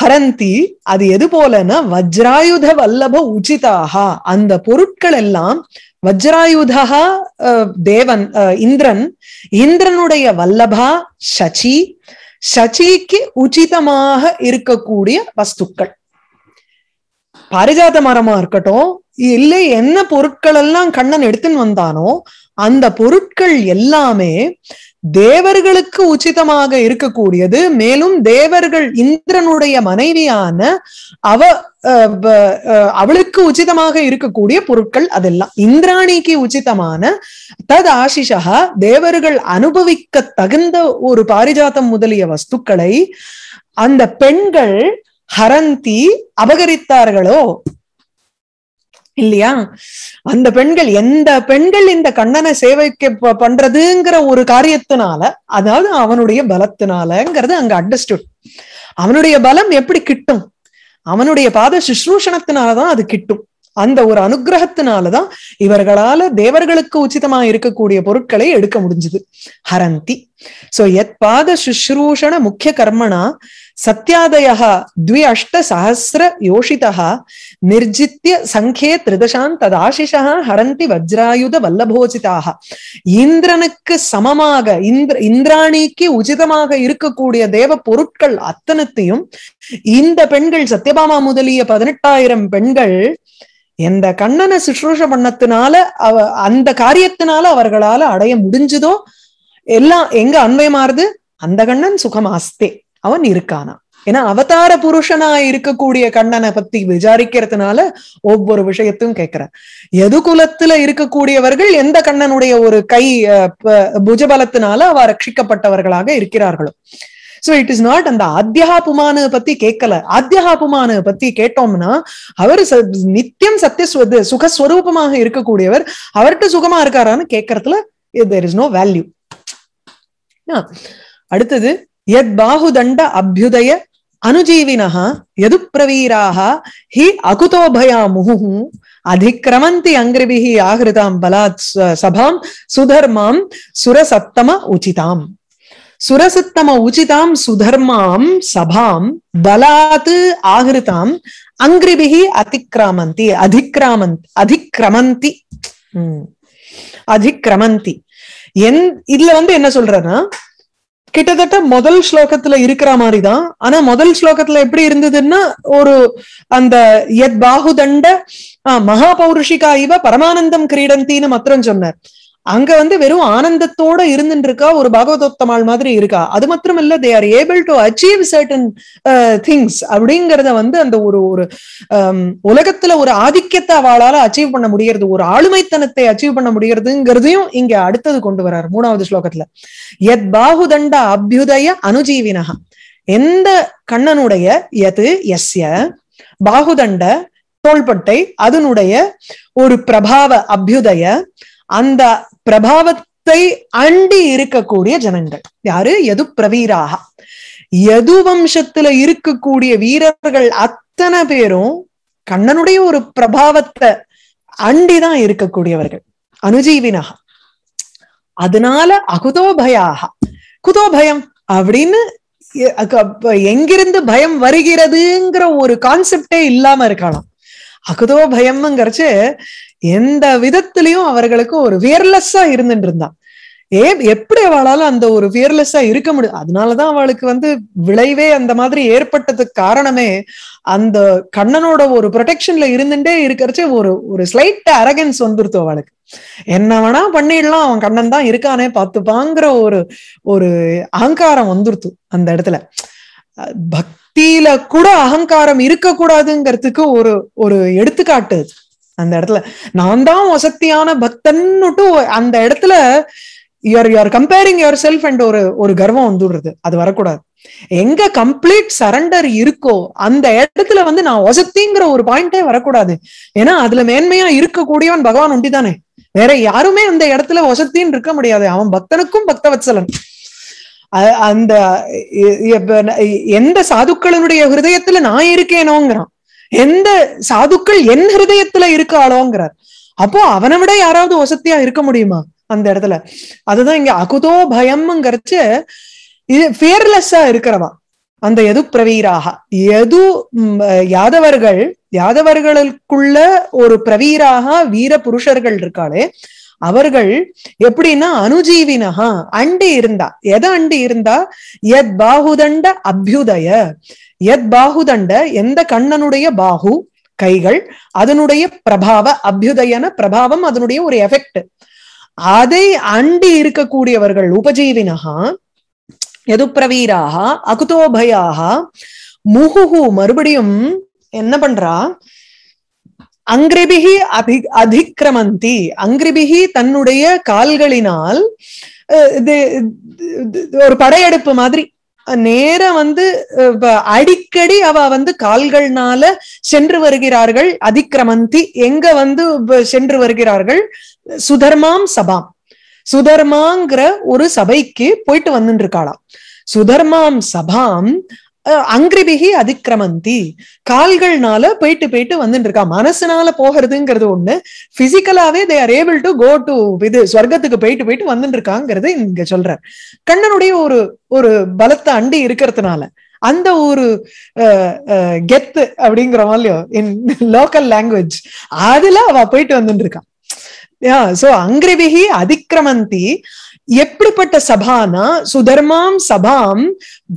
ஹரந்தி அது எது போலன்னா வஜ்ராயுத வல்லப உச்சிதாகா அந்த பொருட்கள் எல்லாம் வஜ்ராயுதா தேவன் இந்திரன் இந்திரனுடைய வல்லபா சச்சி சச்சிக்கு உச்சிதமாக இருக்கக்கூடிய வஸ்துக்கள் பாரிஜாத மரமா இருக்கட்டும் இல்லை என்ன பொருட்கள் எல்லாம் கண்ணன் எடுத்துன்னு வந்தானோ அந்த பொருட்கள் எல்லாமே தேவர்களுக்கு உச்சிதமாக இருக்கக்கூடியது மேலும் தேவர்கள் இந்திரனுடைய மனைவியான அவ அவளுக்கு உச்சிதமாக இருக்கக்கூடிய பொருட்கள் அதெல்லாம் இந்திராணிக்கு உச்சிதமான தத் ஆசிஷா தேவர்கள் அனுபவிக்க தகுந்த ஒரு பாரிஜாத்தம் முதலிய வஸ்துக்களை அந்த பெண்கள் ஹரந்தி அபகரித்தார்களோ இல்லையா அந்த பெண்கள் எந்த பெண்கள் இந்த கண்ணனை சேவைக்கு பண்றதுங்கிற ஒரு காரியத்தினால அதாவது அவனுடைய பலத்தினாலங்கிறது அங்க அண்டர்ஸ்டுட் அவனுடைய பலம் எப்படி கிட்டும் அவனுடைய பாத சுஷ்ரூஷணத்தினாலதான் அது கிட்டும் அந்த ஒரு அனுகிரகத்தினாலதான் இவர்களால தேவர்களுக்கு உச்சிதமா இருக்கக்கூடிய பொருட்களை எடுக்க முடிஞ்சது ஹரந்தி சோ எத் பாத சுஷ்ரூஷண முக்கிய கர்மனா அஷ்ட द्वि யோஷிதா निर्जित्य சங்கே त्रिदशान् तदाशिषः ஹரந்தி வஜ்ராயுத வல்லபோஜிதாக இந்திரனுக்கு சமமாக இந்திர இந்திராணிக்கு உச்சிதமாக இருக்கக்கூடிய தேவ பொருட்கள் அத்தனத்தையும் இந்த பெண்கள் சத்யபாமா முதலிய பதினெட்டாயிரம் பெண்கள் எந்த கண்ணனை சுற்றுஷ பண்ணத்தினால அவ அந்த காரியத்தினால அவர்களால அடைய முடிஞ்சதோ எல்லாம் எங்க மாறுது அந்த கண்ணன் சுகமாஸ்தே அவன் இருக்கானா ஏன்னா அவதார புருஷனா இருக்கக்கூடிய கண்ணனை பத்தி விசாரிக்கிறதுனால ஒவ்வொரு விஷயத்தையும் கேட்கிறார் எது குலத்துல இருக்கக்கூடியவர்கள் எந்த கண்ணனுடைய ஒரு கை புஜபலத்தினால அவ ரட்சிக்கப்பட்டவர்களாக இருக்கிறார்களோ சோ இட் இஸ் நாட் அந்த ஆத்தியா புமானு பத்தி கேட்கல ஆத்தியா புமானு பத்தி கேட்டோம்னா அவர் நித்தியம் சத்திய சுகஸ்வரூபமாக இருக்கக்கூடியவர் அவர்கிட்ட சுகமா இருக்காரான்னு கேட்கறதுல தெர் இஸ் நோ வேல்யூ அடுத்தது யத் பாகுதண்ட அபியுதய அனுஜீவினா எது பிரவீராக ஹி அகுதோபயா முகு அதிக்கிரமந்தி அங்கிரிபிஹி ஆகிருதாம் பலாத் சபாம் சுதர்மாம் சுரசத்தம உச்சிதாம் சுரசத்தம உச்சிதாம் சுதர்மாம் சபாம் பலாத் ஆகிருதாம் அங்கிரிபிஹி அதிக்கிராமந்தி அதிக்கிராமந்த் அதிக்கிரமந்தி அதிக்கிரமந்தி என் இதுல வந்து என்ன சொல்றேன்னா கிட்டத்தட்ட முதல் ஸ்லோகத்துல இருக்கிற மாதிரி தான் ஆனா முதல் ஸ்லோகத்துல எப்படி இருந்ததுன்னா ஒரு அந்த எத் பாகுதண்ட மகா பௌருஷிகா இவ பரமானந்தம் கிரீடந்தின்னு மாத்திரம் சொன்னார் அங்க வந்து வெறும் ஆனந்தத்தோட இருந்துட்டு இருக்கா ஒரு பாகவதோத்தமாள் மாதிரி இருக்கா அது மாத்திரம் இல்ல they are able to achieve certain things அப்படிங்கறத வந்து அந்த ஒரு ஒரு um, உலகத்துல ஒரு ஆதிக்கத்தை அவளால அச்சீவ் பண்ண முடியறது ஒரு ஆளுமைத்தனத்தை அச்சீவ் பண்ண முடியறதுங்கிறதையும் இங்க அடுத்தது கொண்டு வர்றாரு மூணாவது ஸ்லோகத்துல எத் பாகுதண்ட அபியுதய அனுஜீவினகா எந்த கண்ணனுடைய எது எஸ்ய பாகுதண்ட தோள்பட்டை அதனுடைய ஒரு பிரபாவ அபியுதய அந்த பிரபாவத்தை அண்டி இருக்கக்கூடிய ஜனங்கள் யாரு எது பிரவீராக எது வம்சத்துல இருக்கக்கூடிய வீரர்கள் அத்தனை பேரும் கண்ணனுடைய ஒரு பிரபாவத்தை அண்டிதான் இருக்கக்கூடியவர்கள் அனுஜீவினகா அதனால அகுதோபயாக குதோபயம் அப்படின்னு எங்கிருந்து பயம் வருகிறதுங்கிற ஒரு கான்செப்டே இல்லாம இருக்கலாம் அகுதோ பயம்ங்கிறச்சு எந்த விதத்திலையும் அவர்களுக்கு ஒரு வியர்லெஸ்ஸா இருந்துட்டு இருந்தான் ஏ எப்படி அவளால அந்த ஒரு வியர்லெஸ்ஸா இருக்க முடியும் அதனாலதான் அவளுக்கு வந்து விளைவே அந்த மாதிரி ஏற்பட்டதுக்கு காரணமே அந்த கண்ணனோட ஒரு ப்ரொடெக்ஷன்ல இருந்துட்டே இருக்கிறச்சு ஒரு ஒரு ஸ்லைட் அரகன்ஸ் வந்துருத்து அவளுக்கு என்ன வேணா பண்ணிடலாம் அவன் கண்ணன் தான் இருக்கானே பார்த்துப்பாங்கிற ஒரு ஒரு அகங்காரம் வந்துருத்து அந்த இடத்துல பக்தி தீல கூட அகங்காரம் கூடாதுங்கிறதுக்கு ஒரு ஒரு எடுத்துக்காட்டு அந்த இடத்துல நான் தான் வசத்தியான பக்தன்னுட்டு அந்த இடத்துல your your comparing yourself and ஒரு ஒரு கர்வம் வந்துடுறது அது வரக்கூடாது எங்க கம்ப்ளீட் சரண்டர் இருக்கோ அந்த இடத்துல வந்து நான் வசத்திங்கிற ஒரு பாயிண்டே வரக்கூடாது ஏன்னா அதுல மேன்மையா இருக்கக்கூடியவன் பகவான் ஒண்டிதானே வேற யாருமே அந்த இடத்துல வசத்தின்னு இருக்க முடியாது அவன் பக்தனுக்கும் பக்தவத்சலன் அந்த எந்த சாதுக்களினுடைய ஹிருதயத்துல நான் இருக்கேனோங்கிறான் எந்த சாதுக்கள் என் ஹிருதயத்துல இருக்காளோங்கிறார் அப்போ அவனை விட யாராவது வசத்தியா இருக்க முடியுமா அந்த இடத்துல அதுதான் இங்க அகுதோ பயம்ங்கிறச்சு இது ஃபியர்லெஸ்ஸா இருக்கிறவா அந்த எது பிரவீராக எது யாதவர்கள் யாதவர்களுக்குள்ள ஒரு பிரவீராக வீர புருஷர்கள் இருக்காளே அவர்கள் எப்படின்னா அனுஜீவினஹா அண்டி இருந்தா எதை அண்டி இருந்தா எத் பாகுதண்ட அபியுதய எத் பாகுதண்ட எந்த கண்ணனுடைய பாகு கைகள் அதனுடைய பிரபாவ அபியுதயன பிரபாவம் அதனுடைய ஒரு எஃபெக்ட் அதை அண்டி இருக்கக்கூடியவர்கள் உபஜீவினஹா எதுப்பிரவீராக அகுதோபயாக முகுகு மறுபடியும் என்ன பண்றா அங்கிரிபிகி அபி அதிக்கிரமந்தி அங்கிரிபிகி தன்னுடைய கால்களினால் ஒரு படையெடுப்பு மாதிரி நேர வந்து அடிக்கடி அவ வந்து கால்கள்னால சென்று வருகிறார்கள் அதிக்கிரமந்தி எங்க வந்து சென்று வருகிறார்கள் சுதர்மாம் சபாம் சுதர்மாங்கிற ஒரு சபைக்கு போயிட்டு வந்துட்டு இருக்காளாம் சுதர்மாம் சபாம் அங்கிரிபிகி அதிக்கிரமந்தி கால்கள்னால போயிட்டு போயிட்டு வந்துட்டு இருக்கா மனசுனால போகிறதுங்கிறது ஒண்ணு பிசிக்கலாவே they are able to go to இது ஸ்வர்க்கத்துக்கு போயிட்டு போயிட்டு வந்துட்டு இருக்காங்கிறது இங்க சொல்ற கண்ணனுடைய ஒரு ஒரு பலத்த அண்டி இருக்கிறதுனால அந்த ஒரு கெத்து அப்படிங்கிற மாதிரியோ இன் லோக்கல் லாங்குவேஜ் அதுல அவ போயிட்டு வந்துட்டு இருக்கான் சோ அங்கிரிபிகி அதிக்கிரமந்தி எப்படிப்பட்ட சபானா சுதர்மாம் சபாம்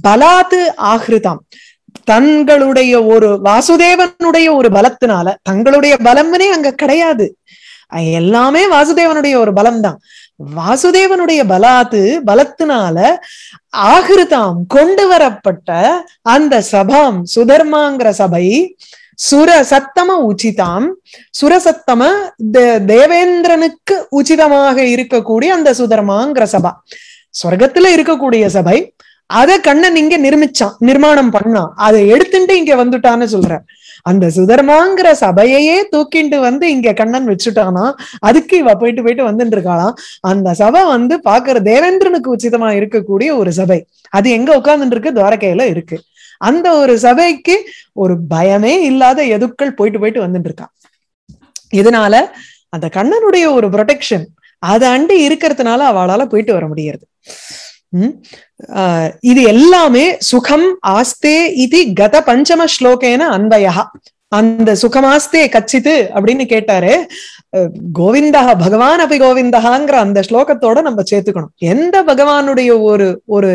பலாத்து ஆகிருதாம் தங்களுடைய ஒரு வாசுதேவனுடைய ஒரு பலத்தினால தங்களுடைய பலம்னே அங்க கிடையாது எல்லாமே வாசுதேவனுடைய ஒரு பலம்தான் வாசுதேவனுடைய பலாத்து பலத்தினால ஆகிருதாம் கொண்டு வரப்பட்ட அந்த சபாம் சுதர்மாங்கிற சபை சுர சத்தம உச்சிதாம் சுரசத்தம தேவேந்திரனுக்கு உச்சிதமாக இருக்கக்கூடிய அந்த சுதர்மாங்கிற சபா சொர்க்கத்துல இருக்கக்கூடிய சபை அத கண்ணன் இங்க நிர்மிச்சான் நிர்மாணம் பண்ணான் அதை எடுத்துட்டு இங்க வந்துட்டான்னு சொல்ற அந்த சுதர்மாங்கிற சபையையே தூக்கிட்டு வந்து இங்க கண்ணன் வச்சுட்டானா அதுக்கு இவ போயிட்டு போயிட்டு வந்துட்டு இருக்காளாம் அந்த சபை வந்து பாக்குற தேவேந்திரனுக்கு உச்சிதமா இருக்கக்கூடிய ஒரு சபை அது எங்க உட்கார்ந்துட்டு இருக்கு துவாரகையில இருக்கு அந்த ஒரு சபைக்கு ஒரு பயமே இல்லாத எதுக்கள் போயிட்டு போயிட்டு வந்துட்டு இருக்கான் இதனால அந்த கண்ணனுடைய ஒரு ப்ரொடெக்ஷன் அதை அண்டி இருக்கிறதுனால அவளால போயிட்டு வர முடியறது இது எல்லாமே சுகம் ஆஸ்தே இது கத பஞ்சம ஸ்லோகேன அன்பயா அந்த சுகமாஸ்தே கச்சித்து அப்படின்னு கேட்டாரு கோவிந்தா பகவான் அபி கோவிந்தாங்கிற அந்த ஸ்லோகத்தோட நம்ம சேர்த்துக்கணும் எந்த பகவானுடைய ஒரு ஒரு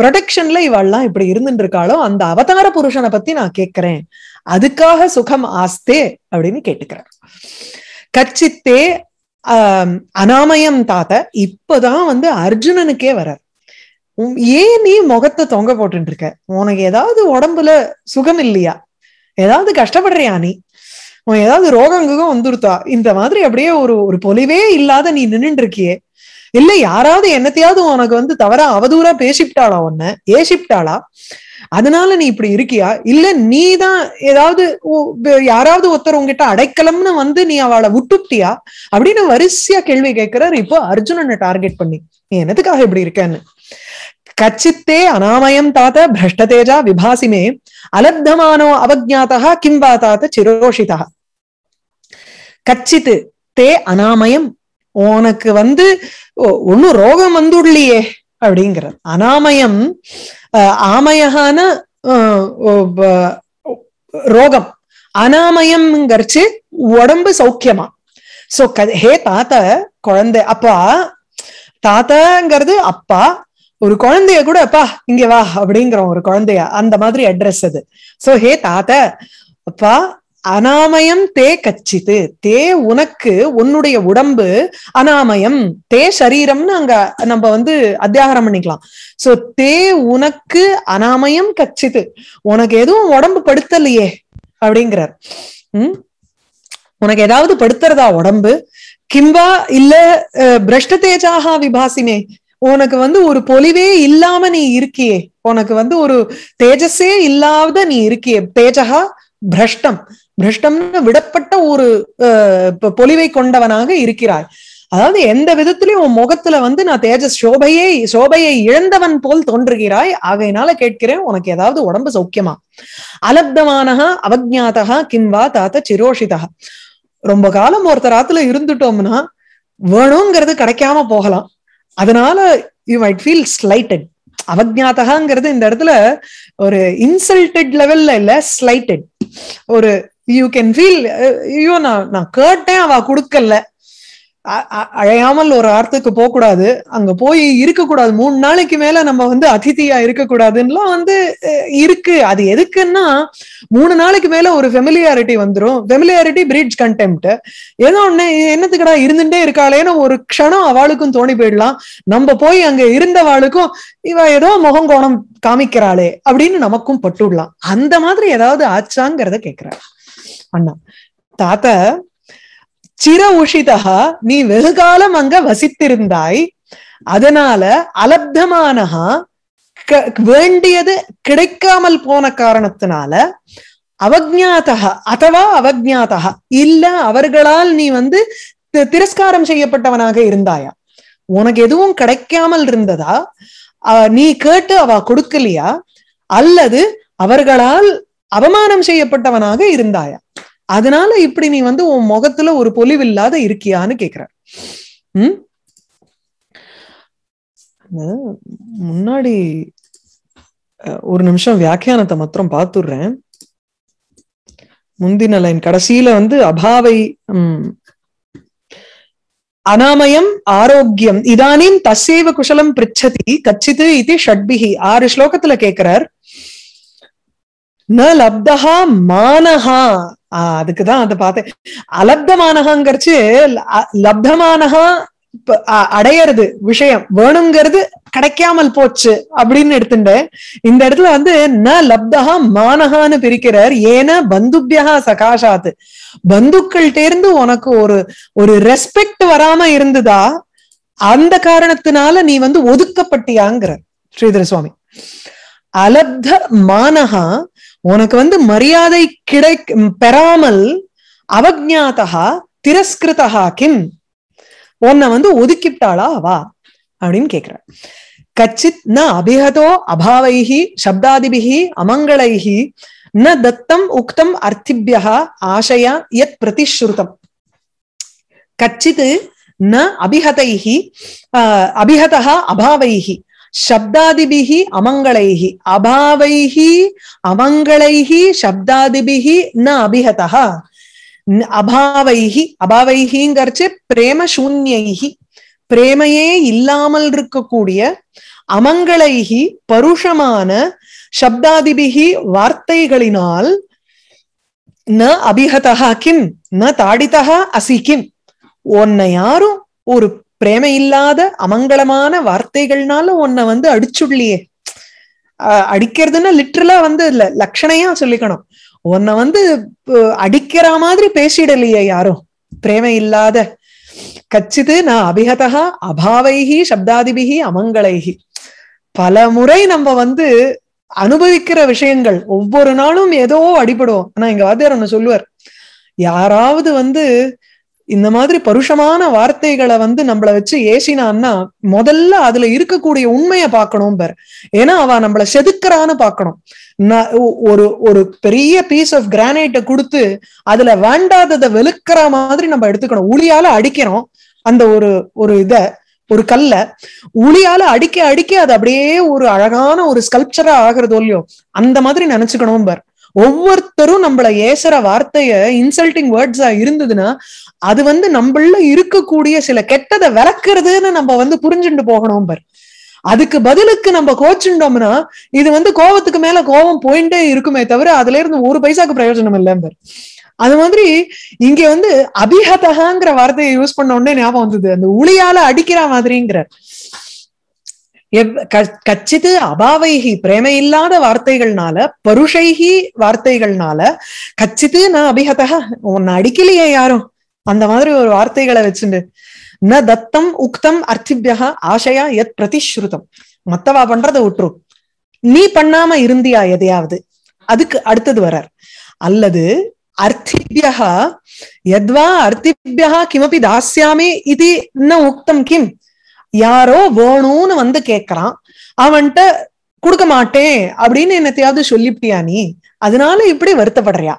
ப்ரொடெக்ஷன்ல இவாள்லாம் இப்படி இருந்துட்டு இருக்காளோ அந்த அவதார புருஷனை பத்தி நான் கேட்கிறேன் அதுக்காக சுகம் ஆஸ்தே அப்படின்னு கேட்டுக்கிறார் கச்சித்தே ஆஹ் அனாமயம் தாத்த இப்பதான் வந்து அர்ஜுனனுக்கே வர்றார் ஏன் நீ முகத்தை தொங்க போட்டு இருக்க உனக்கு ஏதாவது உடம்புல சுகம் இல்லையா ஏதாவது கஷ்டப்படுறியா நீ உன் ஏதாவது ரோகங்குகம் வந்துருத்தா இந்த மாதிரி அப்படியே ஒரு ஒரு பொலிவே இல்லாத நீ நின்றுட்டு இருக்கியே இல்ல யாராவது என்னத்தையாவது உனக்கு வந்து தவறா அவதூறா பேசிப்டாளா உன்ன ஏசிப்டாளா அதனால நீ இப்படி இருக்கியா இல்ல நீ தான் ஏதாவது யாராவது ஒருத்தர் உங்ககிட்ட அடைக்கலம்னு வந்து நீ அவளை விட்டுப்டியா அப்படின்னு வரிசையா கேள்வி கேட்கிறார் இப்போ அர்ஜுனனை டார்கெட் பண்ணி நீ என்னத்துக்காக இப்படி இருக்கன்னு கச்சித்தே அனாமயம் தாத்த பிரஷ்டதேஜா விபாசிமே அலப்தமானோ அவஜாத்தா கிம் தாத்த சிரோஷிதா கச்சித்து தே அனாமயம் உனக்கு வந்து ஒன்னும் ரோகம் வந்துடலையே அப்படிங்கிற அனாமயம் ஆமயான ரோகம் அனாமயம் கரிச்சு உடம்பு சௌக்கியமா சோ ஹே தாத்த குழந்தை அப்பா தாத்தாங்கிறது அப்பா ஒரு குழந்தைய கூட அப்பா இங்க வா அப்படிங்கிறோம் ஒரு குழந்தைய அந்த மாதிரி அட்ரஸ் அது சோ ஹே தாத்த அப்பா அனாமயம் தே கச்சித்து தே உனக்கு உன்னுடைய உடம்பு அனாமயம் தே சரீரம்னு அங்க நம்ம வந்து அத்தியாகரம் பண்ணிக்கலாம் சோ தே உனக்கு அனாமயம் கச்சித்து உனக்கு எதுவும் உடம்பு படுத்தலையே அப்படிங்கிறார் உம் உனக்கு ஏதாவது படுத்துறதா உடம்பு கிம்பா இல்ல பிரஷ்ட தேஜாகா விபாசினே உனக்கு வந்து ஒரு பொலிவே இல்லாம நீ இருக்கியே உனக்கு வந்து ஒரு தேஜஸே இல்லாத நீ இருக்கியே தேஜகா பிரஷ்டம் பிரஷ்டம்னு விடப்பட்ட ஒரு பொலிவை கொண்டவனாக இருக்கிறாய் அதாவது எந்த விதத்திலையும் உன் முகத்துல வந்து நான் தேஜஸ் சோபையை சோபையை இழந்தவன் போல் தோன்றுகிறாய் ஆகையினால கேட்கிறேன் உனக்கு ஏதாவது உடம்பு சௌக்கியமா அலப்தமானகா அவஜாதகா கிம்வா தாத்த சிரோஷிதா ரொம்ப காலம் ஒருத்தராத்துல இருந்துட்டோம்னா வேணுங்கிறது கிடைக்காம போகலாம் அதனால யூ மைட் ஃபீல் ஸ்லைட்டட் அவஜாத்தகாங்கிறது இந்த இடத்துல ஒரு இன்சல்டட் லெவல்ல இல்ல ஸ்லைட்டட் ஒரு யூ கேன் ஃபீல் ஐயோ நான் நான் கேட்டேன் அவ கொடுக்கல அழையாமல் ஒரு ஆர்த்துக்கு போக கூடாது அங்க போய் இருக்கக்கூடாது மூணு நாளைக்கு மேல நம்ம வந்து அதிதியா இருக்கக்கூடாதுன்னுலாம் வந்து இருக்கு அது எதுக்குன்னா மூணு நாளைக்கு மேல ஒரு ஃபெமிலியாரிட்டி வந்துடும் ஃபெமிலியாரிட்டி பிரிட்ஜ் கண்டெம்ட் ஏதோ ஒண்ணு என்னத்துக்கடா இருந்துட்டே இருக்காளேன்னு ஒரு க்ஷணம் அவளுக்கும் தோணி போயிடலாம் நம்ம போய் அங்க இருந்தவாளுக்கும் இவ ஏதோ முகங்கோணம் காமிக்கிறாளே அப்படின்னு நமக்கும் பட்டுடலாம் அந்த மாதிரி ஏதாவது ஆச்சாங்கிறத கேக்குறாரு அண்ணா தாத்தா சிர உஷிதா நீ வெகுகாலம் அங்க வசித்திருந்தாய் அதனால அலப்தமானஹா வேண்டியது கிடைக்காமல் போன காரணத்தினால அவஜாத்தகா அத்தவா அவஜாத்தகா இல்ல அவர்களால் நீ வந்து திரஸ்காரம் செய்யப்பட்டவனாக இருந்தாயா உனக்கு எதுவும் கிடைக்காமல் இருந்ததா நீ கேட்டு அவ கொடுக்கலையா அல்லது அவர்களால் அவமானம் செய்யப்பட்டவனாக இருந்தாயா அதனால இப்படி நீ வந்து உன் முகத்துல ஒரு பொலிவில்லாத இருக்கியான்னு கேக்குற உம் முன்னாடி ஒரு நிமிஷம் வியாக்கியானத்தை மாத்திரம் பார்த்துடுறேன் முந்தின லைன் கடைசியில வந்து அபாவை அனாமயம் ஆரோக்கியம் இதானீம் தசேவ குஷலம் பிரிச்சதி கச்சித்து இது ஷட்பிகி ஆறு ஸ்லோகத்துல கேக்குறார் ந லப்தஹா மானஹா ஆஹ் அதுக்குதான் அதை பார்த்தேன் அலப்தமானகாங்கிறச்சு லப்தமானகா அடையறது விஷயம் வேணுங்கிறது கிடைக்காமல் போச்சு அப்படின்னு எடுத்துட்டேன் இந்த இடத்துல வந்து ந லப்தகா மானகான்னு பிரிக்கிறார் ஏன பந்துபியா சகாஷாத்து பந்துக்கள்கிட்ட இருந்து உனக்கு ஒரு ஒரு ரெஸ்பெக்ட் வராம இருந்ததா அந்த காரணத்தினால நீ வந்து ஒதுக்கப்பட்டியாங்கிற ஸ்ரீதர சுவாமி அலப்த மானகா உனக்கு வந்து மரியாதை கிடை பெறாமல் அவஜாத்தகா திரஸ்கிருதா கிம் உன்னை வந்து ஒதுக்கிட்டாளா வா அப்படின்னு கேக்குற கச்சித் ந அபிஹதோ அபாவைஹி சப்தாதிபிஹி அமங்களைஹி ந தத்தம் உக்தம் அர்த்திபியா ஆசையா யத் பிரதிஸ்ருதம் கச்சித் ந அபிஹதைஹி அபிஹதா அபாவைஹி சப்தாதிபிகி அமங்களைகி அபாவைகி அமங்களைகி சப்தாதிபிகி ந அபிஹதா அபாவைகி அபாவைகிங்கிறச்சு பிரேம சூன்யைகி பிரேமையே இல்லாமல் இருக்கக்கூடிய அமங்களைகி பருஷமான சப்தாதிபிகி வார்த்தைகளினால் ந அபிஹதா கிம் ந தாடிதா அசி கிம் உன்னை யாரும் ஒரு பிரேம இல்லாத அமங்கலமான வார்த்தைகள்னால உன்னை வந்து அடிச்சுடலையே அடிக்கிறதுன்னா லிட்ரலா வந்து இல்ல லட்சணையா சொல்லிக்கணும் உன்னை வந்து அடிக்கிற மாதிரி பேசிடலையே யாரும் பிரேமை இல்லாத கச்சிது நான் அபிகதா அபாவைகி சப்தாதிபிகி அமங்களைகி பல முறை நம்ம வந்து அனுபவிக்கிற விஷயங்கள் ஒவ்வொரு நாளும் ஏதோ அடிபடுவோம் ஆனா எங்க வாத்தியார் ஒண்ணு சொல்லுவார் யாராவது வந்து இந்த மாதிரி பருஷமான வார்த்தைகளை வந்து நம்மள வச்சு ஏசினான்னா முதல்ல அதுல இருக்கக்கூடிய உண்மையை பார்க்கணும் பார் ஏன்னா அவ நம்மள செதுக்கிறான்னு பார்க்கணும் ஒரு ஒரு பெரிய பீஸ் ஆஃப் கிரானைட்டை கொடுத்து அதுல வேண்டாததை வெளுக்கிற மாதிரி நம்ம எடுத்துக்கணும் உளியால அடிக்கிறோம் அந்த ஒரு ஒரு இத ஒரு கல்ல உளியால அடிக்க அடிக்க அது அப்படியே ஒரு அழகான ஒரு ஸ்கல்ப்சரா ஆகிறதோ இல்லையோ அந்த மாதிரி நினைச்சுக்கணும் பாரு ஒவ்வொருத்தரும் நம்மள ஏசுற வார்த்தைய இன்சல்டிங் வேர்ட்ஸா இருந்ததுன்னா அது வந்து நம்மள இருக்கக்கூடிய சில கெட்டதை விளக்குறதுன்னு நம்ம வந்து புரிஞ்சுட்டு போகணும் பாரு அதுக்கு பதிலுக்கு நம்ம கோச்சுட்டோம்னா இது வந்து கோவத்துக்கு மேல கோவம் போயிட்டே இருக்குமே தவிர அதுல இருந்து ஒரு பைசாக்கு பிரயோஜனம் இல்லை பர் அது மாதிரி இங்க வந்து அபிஹதகாங்கிற வார்த்தையை யூஸ் பண்ண உடனே ஞாபகம் வந்தது அந்த உளியால அடிக்கிற மாதிரிங்கிற கச்சித்து அபாவைகி பிரேம இல்லாத வார்த்தைகள்னால பருஷைகி வார்த்தைகள்னால கச்சித்து நான் அபிஹதா உன்னை அடிக்கலையே யாரும் அந்த மாதிரி ஒரு வார்த்தைகளை வச்சுண்டு ந தத்தம் உக்தம் அர்த்திபியா ஆசையா எத் பிரதிஸ்ருதம் மத்தவா பண்றதை உற்று நீ பண்ணாம இருந்தியா எதையாவது அதுக்கு அடுத்தது வரார் அல்லது அர்த்திபியா எத்வா அர்த்திபியா கிமபி தாசியாமே இது ந உக்தம் கிம் யாரோ வேணும்னு வந்து கேக்குறான் அவன்கிட்ட கொடுக்க மாட்டேன் அப்படின்னு என்னத்தையாவது சொல்லிப்டியா நீ அதனால இப்படி வருத்தப்படுறியா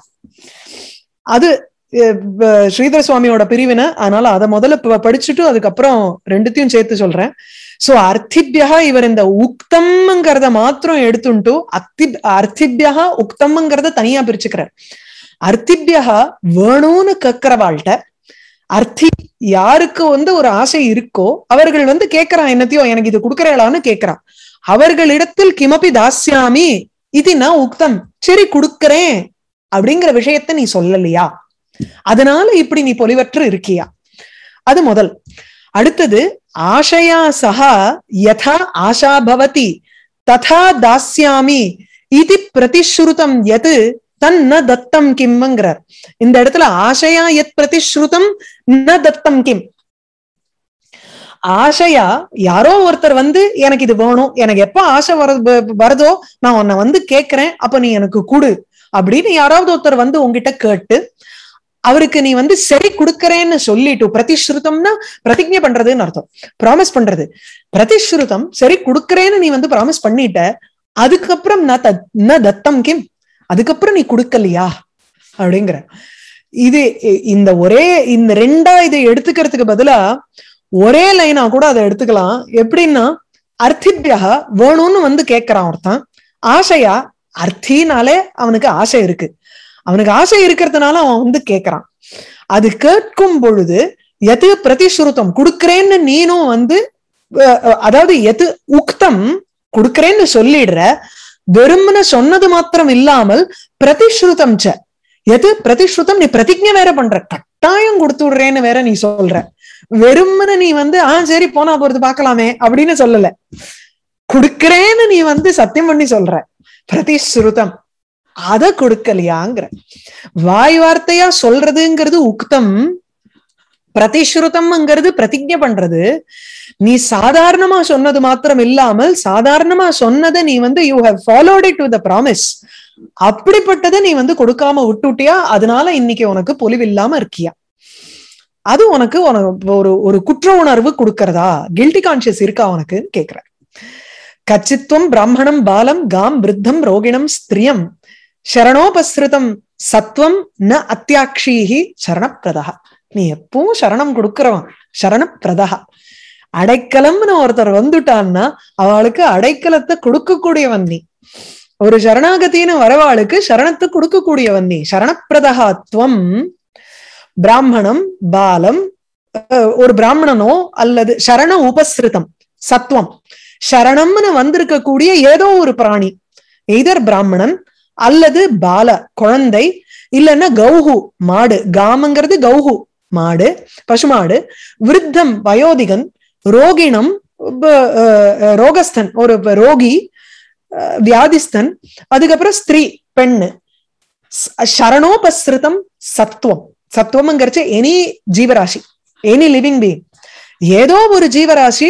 அது ஸ்ரீதர சுவாமியோட பிரிவினை அதனால அதை முதல்ல படிச்சுட்டு அதுக்கப்புறம் ரெண்டுத்தையும் சேர்த்து சொல்றேன் சோ அர்த்திப்யா இவர் இந்த உக்தம்ங்கிறத மாத்திரம் எடுத்துட்டு அத்தி அர்த்திப்யா உக்தம்ங்கிறத தனியா பிரிச்சுக்கிறார் அர்த்திப்யா வேணும்னு கேட்கிறவாள்கிட்ட அர்த்தி யாருக்கு வந்து ஒரு ஆசை இருக்கோ அவர்கள் வந்து கேட்கறான் என்னத்தையோ எனக்கு இது கொடுக்கறாளான்னு கேட்கறான் அவர்களிடத்தில் கிமபி தாசியாமி இது நான் உக்தம் சரி கொடுக்கறேன் அப்படிங்கிற விஷயத்த நீ சொல்லலையா அதனால இப்படி நீ பொலிவற்று இருக்கியா அது முதல் அடுத்தது ஆசையா சகா யதா ஆஷா பவதி ததா தாஸ்யாமி இது பிரதிஸ்ருதம் எது தன் ந தத்தம் கிம்ங்கிறார் இந்த இடத்துல ஆசையா எத் பிரதிஷ்ருதம் ந தத்தம் கிம் ஆசையா யாரோ ஒருத்தர் வந்து எனக்கு இது வேணும் எனக்கு எப்ப ஆசை வர வருதோ நான் உன்னை வந்து கேட்கிறேன் அப்ப நீ எனக்கு கொடு அப்படின்னு யாராவது ஒருத்தர் வந்து உங்ககிட்ட கேட்டு அவருக்கு நீ வந்து சரி கொடுக்கறேன்னு சொல்லிட்டு பிரதிஸ்ருதம்னா பிரதிஜை பண்றதுன்னு அர்த்தம் ப்ராமிஸ் பண்றது பிரதிஸ்ருதம் சரி கொடுக்கறேன்னு நீ வந்து ப்ராமிஸ் பண்ணிட்ட அதுக்கப்புறம் நான் ந தத்தம் கிம் அதுக்கப்புறம் நீ கொடுக்கலையா அப்படிங்கிற இது இந்த ஒரே இந்த ரெண்டா இதை எடுத்துக்கிறதுக்கு பதிலா ஒரே லைனா கூட அதை எடுத்துக்கலாம் எப்படின்னா அர்த்தித்யாக வேணும்னு வந்து கேட்கறான் ஒருத்தன் ஆசையா அர்த்தினாலே அவனுக்கு ஆசை இருக்கு அவனுக்கு ஆசை இருக்கிறதுனால அவன் வந்து கேட்கறான் அது கேட்கும் பொழுது எது பிரதிசுருத்தம் கொடுக்கறேன்னு நீனும் வந்து அதாவது எது உக்தம் கொடுக்கறேன்னு சொல்லிடுற வெறும்னு சொன்னது மாத்திரம் இல்லாமல் பிரதிஷ்ருதம் ச எது பிரதிஷ்ருதம் நீ பிரதிஜை வேற பண்ற கட்டாயம் கொடுத்து விடுறேன்னு வேற நீ சொல்ற வெறும்னு நீ வந்து ஆஹ் சரி போனா போறது பாக்கலாமே அப்படின்னு சொல்லல கொடுக்கிறேன்னு நீ வந்து சத்தியம் பண்ணி சொல்ற பிரதிஸ்ருதம் அத கொடுக்கலையாங்கிற வாய் வார்த்தையா சொல்றதுங்கிறது உக்தம் பிரதிஸ்ருதம்ங்கிறது பிரதிஜை பண்றது நீ சாதாரணமா சொன்னது மாத்திரம் இல்லாமல் சாதாரணமா சொன்னதை நீ வந்து you have followed it with promise அப்படிப்பட்டதை நீ வந்து கொடுக்காம விட்டுட்டியா அதனால இன்னைக்கு உனக்கு பொலிவில்லாம இருக்கியா அது உனக்கு உனக்கு ஒரு ஒரு குற்ற உணர்வு கொடுக்கறதா கில்டி கான்சியஸ் இருக்கா உனக்குன்னு கேக்குற கச்சித்துவம் பிராமணம் பாலம் காம் விருத்தம் ரோகிணம் ஸ்திரியம் சரணோபஸ்ருதம் சத்வம் ந அத்தியாட்சீகி சரணப்பிரதா நீ எப்பவும் சரணம் கொடுக்கறவன் சரண பிரதகா அடைக்கலம்னு ஒருத்தர் வந்துட்டான்னா அவளுக்கு அடைக்கலத்தை கொடுக்கக்கூடியவன் நீ ஒரு சரணாகத்தின்னு வரவாளுக்கு சரணத்தை கொடுக்கக்கூடியவன் நீ சரணப்பிரதகாத்வம் பிராமணம் பாலம் ஒரு பிராமணனோ அல்லது சரண உபஸ்ருதம் சத்துவம் சரணம்னு வந்திருக்கக்கூடிய ஏதோ ஒரு பிராணி எய்தர் பிராமணன் அல்லது பால குழந்தை இல்லைன்னா கௌஹு மாடு காமங்கிறது கௌஹு மாடு பசுமாடு விருத்தம் வயோதிகன் ரோகிணம் ரோகஸ்தன் ஒரு ரோகி வியாதிஸ்தன் அதுக்கப்புறம் ஸ்திரீ பெண்ணு சரணோபஸ்ருதம் சத்துவம் சத்துவம்ங்கிறச்சு எனி ஜீவராசி எனி லிவிங் பீங் ஏதோ ஒரு ஜீவராசி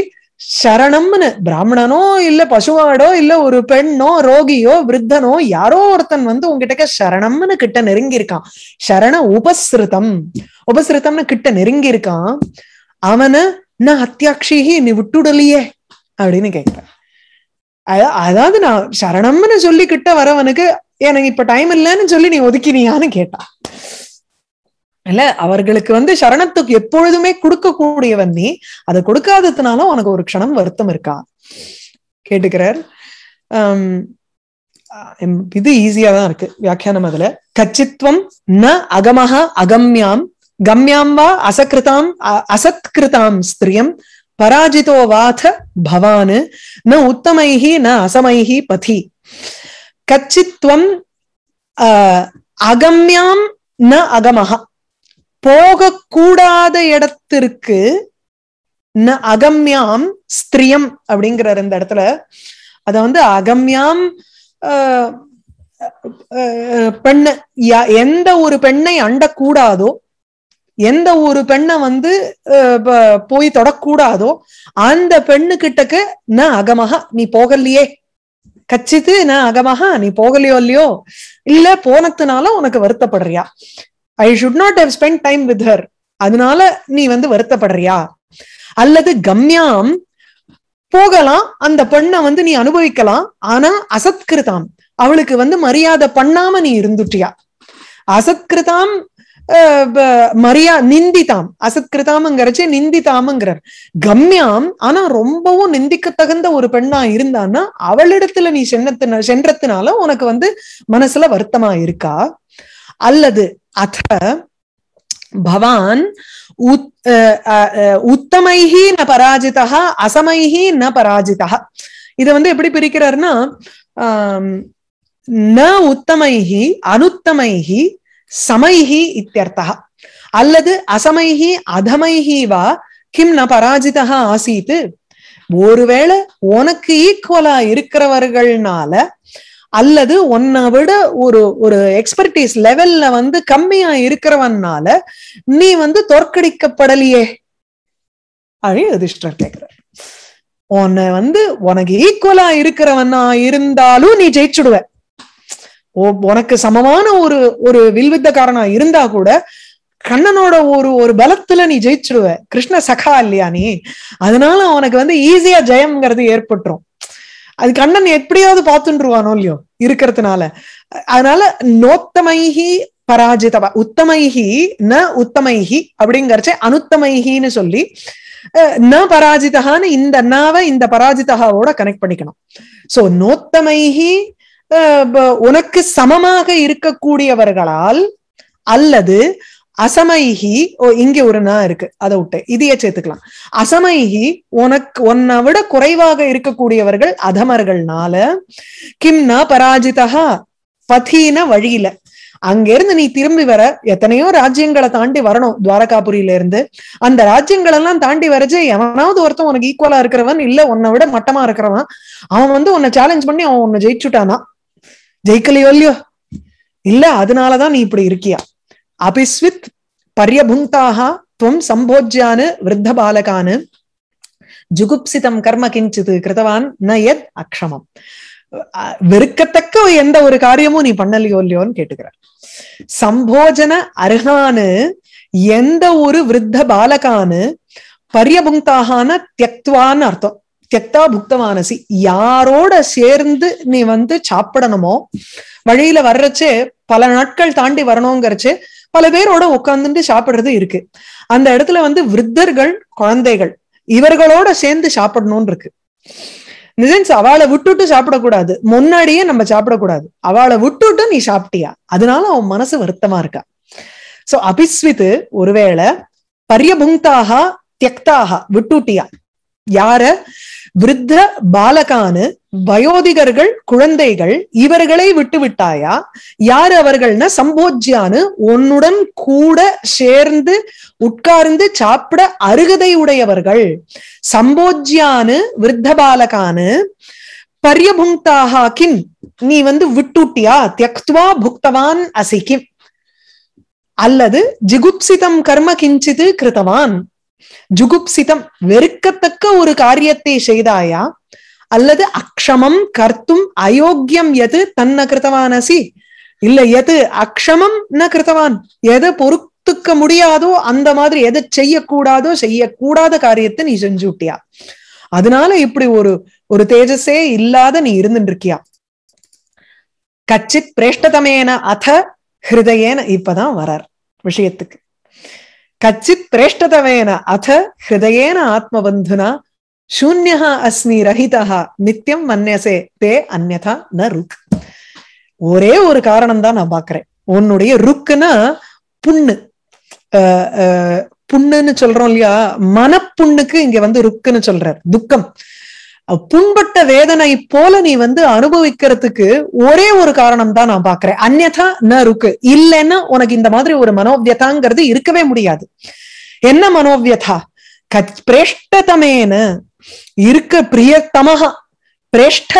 சரணம்னு பிராமணனோ இல்ல பசுவாடோ இல்ல ஒரு பெண்ணோ ரோகியோ விருத்தனோ யாரோ ஒருத்தன் வந்து உங்ககிட்ட சரணம்னு கிட்ட நெருங்கி இருக்கான் சரண உபசிருத்தம் உபசிருத்தம்னு கிட்ட நெருங்கி இருக்கான் அவனை நான் அத்தியாட்சிகி நீ விட்டுடலையே அப்படின்னு கேட்கிறேன் அதாவது நான் சரணம்னு சொல்லி கிட்ட வரவனுக்கு எனக்கு இப்ப டைம் இல்லைன்னு சொல்லி நீ ஒதுக்கினியான்னு கேட்டா இல்ல அவர்களுக்கு வந்து சரணத்துக்கு எப்பொழுதுமே கொடுக்கக்கூடியவன் நீ அதை கொடுக்காததுனாலும் உனக்கு ஒரு க்ஷணம் வருத்தம் இருக்கா கேட்டுக்கிறார் இது ஈஸியா தான் இருக்கு வியாக்கியானம் அதுல கச்சித்வம் ந அகமஹ அகம்யாம் கம்யாம் வா அசக்கிருதாம் அசத்கிருதாம் ஸ்திரியம் பராஜிதோ வாத பவானு ந உத்தமைஹி ந அசமைஹி பதி கச்சித்வம் அகம்யாம் ந அகமஹா போகக்கூடாத இடத்திற்கு அகம்யாம் ஸ்திரியம் அப்படிங்கிறார் இந்த இடத்துல அத வந்து அகம்யாம் பெண்ணு எந்த ஒரு பெண்ணை அண்டக்கூடாதோ எந்த ஒரு பெண்ணை வந்து போய் தொடக்கூடாதோ அந்த பெண்ணு கிட்டக்கு ந அகமாக நீ போகலையே கச்சித்து ந அகமாக நீ போகலையோ இல்லையோ இல்ல போனத்துனால உனக்கு வருத்தப்படுறியா I should not have spent time with her அதனால நீ வந்து வருத்தப்படுறியா அல்லது கம்யாம் போகலாம் அந்த பெண்ணை வந்து நீ அனுபவிக்கலாம் ஆனா அசத்கிருதாம் அவளுக்கு வந்து மரியாதை பண்ணாம நீ இருந்துட்டியா அசத்கிருதாம் மரியா நிந்திதாம் அசத்கிருதாமங்கிறச்சு நிந்திதாமங்கிறார் கம்யாம் ஆனா ரொம்பவும் நிந்திக்க தகுந்த ஒரு பெண்ணா இருந்தான்னா அவளிடத்துல நீ சென்றத்தின சென்றத்தினால உனக்கு வந்து மனசுல வருத்தமா இருக்கா அல்லது अथ भवान् உத்தமைஹ ந பராஜிதா அசமைஹி ந பராஜிதா இத வந்து எப்படி பிரிக்கிறாருன்னா ந உத்தமைஹி அனுத்தமைஹி சமைஹி இத்தியர்த்தா அல்லது அசமைஹி அதமைஹி வா கிம் ந பராஜிதா ஆசீத்து ஒருவேளை உனக்கு ஈக்குவலா இருக்கிறவர்கள்னால அல்லது உன்னை விட ஒரு ஒரு எக்ஸ்பர்டீஸ் லெவல்ல வந்து கம்மியா இருக்கிறவனால நீ வந்து தோற்கடிக்கப்படலையே அப்படின்னு யுதிஷ்டர் கேக்குற உன்னை வந்து உனக்கு ஈக்குவலா இருக்கிறவனா இருந்தாலும் நீ ஜெயிச்சுடுவ உனக்கு சமமான ஒரு ஒரு வில்வித்தக்காரனா இருந்தா கூட கண்ணனோட ஒரு ஒரு பலத்துல நீ ஜெயிச்சிருவ கிருஷ்ண சகா இல்லையா நீ அதனால அவனுக்கு வந்து ஈஸியா ஜெயம்ங்கிறது ஏற்பட்டுரும் அது கண்ணன் எப்படியாவது பார்த்துருவானோ இல்லையோ இருக்கிறதுனால அதனால நோத்தமைகி பராஜிதவா உத்தமைகி ந உத்தமைகி அப்படிங்கிறச்ச அனுத்தமைகின்னு சொல்லி ந பராஜிதகான்னு இந்த அண்ணாவை இந்த பராஜிதகாவோட கனெக்ட் பண்ணிக்கணும் சோ நோத்தமைகி உனக்கு சமமாக இருக்கக்கூடியவர்களால் அல்லது அசமைஹி ஓ இங்க ஒரு நான் இருக்கு அதை விட்டு இதையே சேர்த்துக்கலாம் அசமைஹி உனக்கு உன்னை விட குறைவாக இருக்கக்கூடியவர்கள் அதமர்கள்னால கிம்னா பராஜிதா பதீன வழியில அங்கிருந்து நீ திரும்பி வர எத்தனையோ ராஜ்யங்களை தாண்டி வரணும் துவாரகாபுரியில இருந்து அந்த ராஜ்யங்கள் எல்லாம் தாண்டி வரைச்சு எவனாவது ஒருத்தன் உனக்கு ஈக்குவலா இருக்கிறவன் இல்ல உன்னை விட மட்டமா இருக்கிறவன் அவன் வந்து உன்னை சேலஞ்ச் பண்ணி அவன் உன்னை ஜெயிச்சுட்டானா ஜெயிக்கலையோ இல்லையோ இல்ல அதனாலதான் நீ இப்படி இருக்கியா அபிஸ்வித் பரியபுந்தாக துவம் சம்போஜ்யானு விருத்த பாலகானு ஜுகுப்சிதம் கர்ம கிஞ்சித்து கிருதவான் ந எத் அக்ஷமம் வெறுக்கத்தக்க எந்த ஒரு காரியமும் நீ பண்ணலையோ இல்லையோன்னு கேட்டுக்கிற சம்போஜன அருகானு எந்த ஒரு விருத்த பாலகானு பரியபுங்காகான தியக்துவான்னு அர்த்தம் தியக்தா புக்தவானசி யாரோட சேர்ந்து நீ வந்து சாப்பிடணுமோ வழியில வர்றச்சே பல நாட்கள் தாண்டி வரணுங்கிறச்சு பல பேரோட உட்கார்ந்துட்டு சாப்பிடுறது இருக்கு அந்த இடத்துல வந்து விருத்தர்கள் குழந்தைகள் இவர்களோட சேர்ந்து சாப்பிடணும்னு இருக்கு நிஜன்ஸ் அவளை விட்டுட்டு சாப்பிடக்கூடாது முன்னாடியே நம்ம சாப்பிடக்கூடாது அவளை விட்டுட்டு நீ சாப்பிட்டியா அதனால அவன் மனசு வருத்தமா இருக்கா சோ அபிஸ்வித்து ஒருவேளை பரியபுங்தாக தியக்தாக விட்டுட்டியா யார விருத்த பாலகானு வயோதிகர்கள் குழந்தைகள் இவர்களை விட்டு விட்டாயா யார் அவர்கள்னா சம்போஜ்யானு உன்னுடன் கூட சேர்ந்து உட்கார்ந்து சாப்பிட அருகதை உடையவர்கள் சம்போஜ்யானு விருத்த பாலகானு பரியபுங்தாக நீ வந்து விட்டுட்டியா தியக்துவா புக்தவான் அசிக்கிம் அல்லது ஜிகுப்சிதம் கர்ம கிஞ்சிது கிருத்தவான் ஜுகுப்சிதம் வெறுக்கத்தக்க ஒரு காரியத்தை செய்தாயா அல்லது அக்ஷமம் கர்த்தும் அயோக்கியம் எது தன்ன கிருத்தவானசி இல்ல எது அக்ஷமம் ந கிருத்தவான் எது பொறுத்துக்க முடியாதோ அந்த மாதிரி எதை செய்யக்கூடாதோ செய்யக்கூடாத காரியத்தை நீ செஞ்சு விட்டியா அதனால இப்படி ஒரு ஒரு தேஜஸே இல்லாத நீ இருந்துட்டு இருக்கியா கச்சித் பிரேஷ்டதமேன அத ஹிருதயேன இப்பதான் வரார் விஷயத்துக்கு கச்சித் பிரேஷ்டதவேன அத ஹிருதயேன ஆத்மபந்துனா சூன்யா அஸ்மி ரஹிதா நித்தியம் மன்னியசே தே அந்நதா ந ருக் ஒரே ஒரு காரணம் தான் நான் பாக்குறேன் உன்னுடைய ருக்குன்னா புண்ணு புண்ணுன்னு சொல்றோம் இல்லையா மனப்புண்ணுக்கு இங்க வந்து ருக்குன்னு சொல்றார் துக்கம் புண்பட்ட வேதனை போல நீ வந்து அனுபவிக்கிறதுக்கு ஒரே ஒரு காரணம் தான் நான் பாக்குறேன் அந்நதா ந ருக்கு இல்லைன்னா உனக்கு இந்த மாதிரி ஒரு மனோவியதாங்கிறது இருக்கவே முடியாது என்ன மனோவியதா பிரேஷ்டதமேன இருக்க பிரியத்தமகா பிரேஷ்ட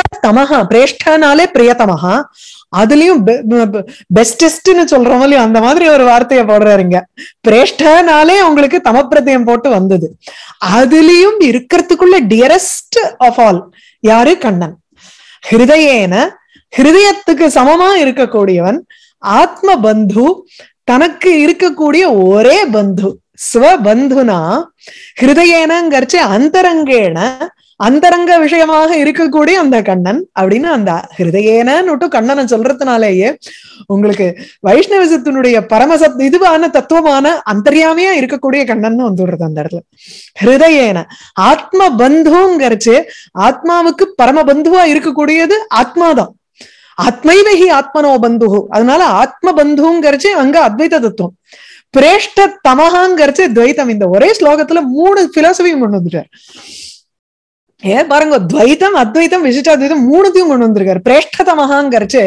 பிரேஷ்டனாலே பிரியத்தமகா அதுலயும் பெஸ்டஸ்ட்னு சொல்ற அந்த மாதிரி ஒரு வார்த்தைய போடுறாருங்க பிரேஷ்டனாலே அவங்களுக்கு தமப்பிரதயம் போட்டு வந்தது அதுலயும் இருக்கிறதுக்குள்ள டியரஸ்ட் ஆஃப் ஆல் யாரு கண்ணன் ஹிருதயேன ஹிருதயத்துக்கு சமமா இருக்கக்கூடியவன் ஆத்ம பந்து தனக்கு இருக்கக்கூடிய ஒரே பந்து ஸ்வபந்துனா ஹிருதயேனங்கிறச்சு அந்தரங்கேன அந்தரங்க விஷயமாக இருக்கக்கூடிய அந்த கண்ணன் அப்படின்னு அந்த ஹிருதயேனன்னுட்டு கண்ணனை சொல்றதுனாலேயே உங்களுக்கு வைஷ்ணவிசத்தினுடைய பரமசத் இதுவான தத்துவமான அந்தரியாமையா இருக்கக்கூடிய கண்ணன் வந்துடுறது அந்த இடத்துல ஹிருதயேன ஆத்ம பந்துங்கிறச்சு ஆத்மாவுக்கு பரம பந்துவா இருக்கக்கூடியது ஆத்மாதான் ஆத்மைவகி ஆத்மனோ பந்து அதனால ஆத்ம பந்துங்கிறச்சு அங்க அத்வைத தத்துவம் பிரேஷ்ட தமகாங்கிறச்சு துவைத்தம் இந்த ஒரே ஸ்லோகத்துல மூணு பிலாசபியும் கொண்டு வந்துட்டார் ஏ பாருங்க துவைதம் அத்வைதம் விசிஷ்டாத்வைதம் மூணுத்தையும் கொண்டு வந்திருக்காரு பிரேஷ்டதமகாங்கிறச்சு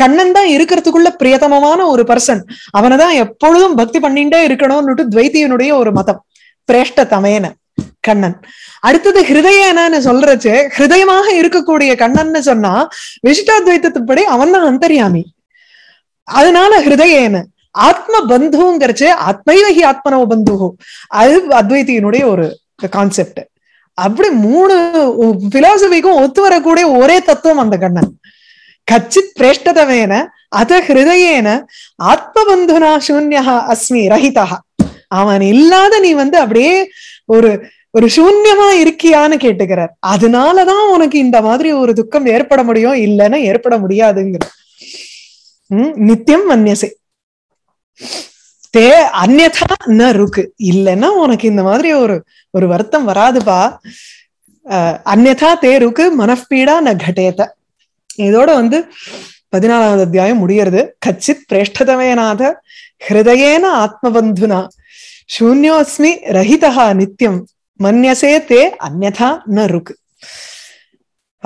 கண்ணன் தான் இருக்கிறதுக்குள்ள பிரியதமமான ஒரு பர்சன் அவனை தான் எப்பொழுதும் பக்தி பண்ணிட்டே இருக்கணும்னுட்டு துவைத்தியனுடைய ஒரு மதம் பிரேஷ்டதமேன கண்ணன் அடுத்தது ஹிருதயனு சொல்றச்சு ஹிருதயமாக இருக்கக்கூடிய கண்ணன்னு சொன்னா விசிஷ்டாத்வைத்தத்துப்படி அவன் தான் அந்தர்யாமி அதனால ஹிருதயேன ஆத்ம பந்துங்கிறச்சு ஆத்மைவகி ஆத்மனவ பந்துகோ அது அத்வைத்தியனுடைய ஒரு கான்செப்ட் அப்படி மூணு பிலாசபிக்கும் ஒத்து வரக்கூடிய ஒரே தத்துவம் அந்த கண்ணன் கச்சித் பிரேஷ்டதவேன அத ஹிருதயேன ஆத்மபந்துனா சூன்யா அஸ்மி ரஹிதா அவன் இல்லாத நீ வந்து அப்படியே ஒரு ஒரு சூன்யமா இருக்கியான்னு கேட்டுக்கிறார் அதனாலதான் உனக்கு இந்த மாதிரி ஒரு துக்கம் ஏற்பட முடியும் இல்லைன்னா ஏற்பட முடியாதுங்கிற உம் நித்தியம் மன்யசே தே அந்நதா ந ருக்கு இல்லைன்னா உனக்கு இந்த மாதிரி ஒரு ஒரு வருத்தம் வராதுப்பா அந்நதா தே ருக்கு மனப்பீடா ந கட்டேத்த இதோட வந்து பதினாலாவது அத்தியாயம் முடியறது கச்சித் பிரேஷ்டதமேனாத ஹிருதயேன ஆத்மபந்துனா சூன்யோஸ்மி ரஹிதா நித்தியம் மன்யசே தே அந்நதா ந ருக்கு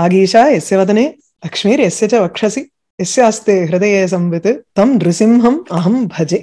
பாகீஷா எஸ்ய வதனே லக்ஷ்மீர் எஸ்ய ச வக்ஷசி எஸ்யாஸ்தே ஹிருதயே சம்வித் தம் நிருசிம்ஹம் அஹம் பஜே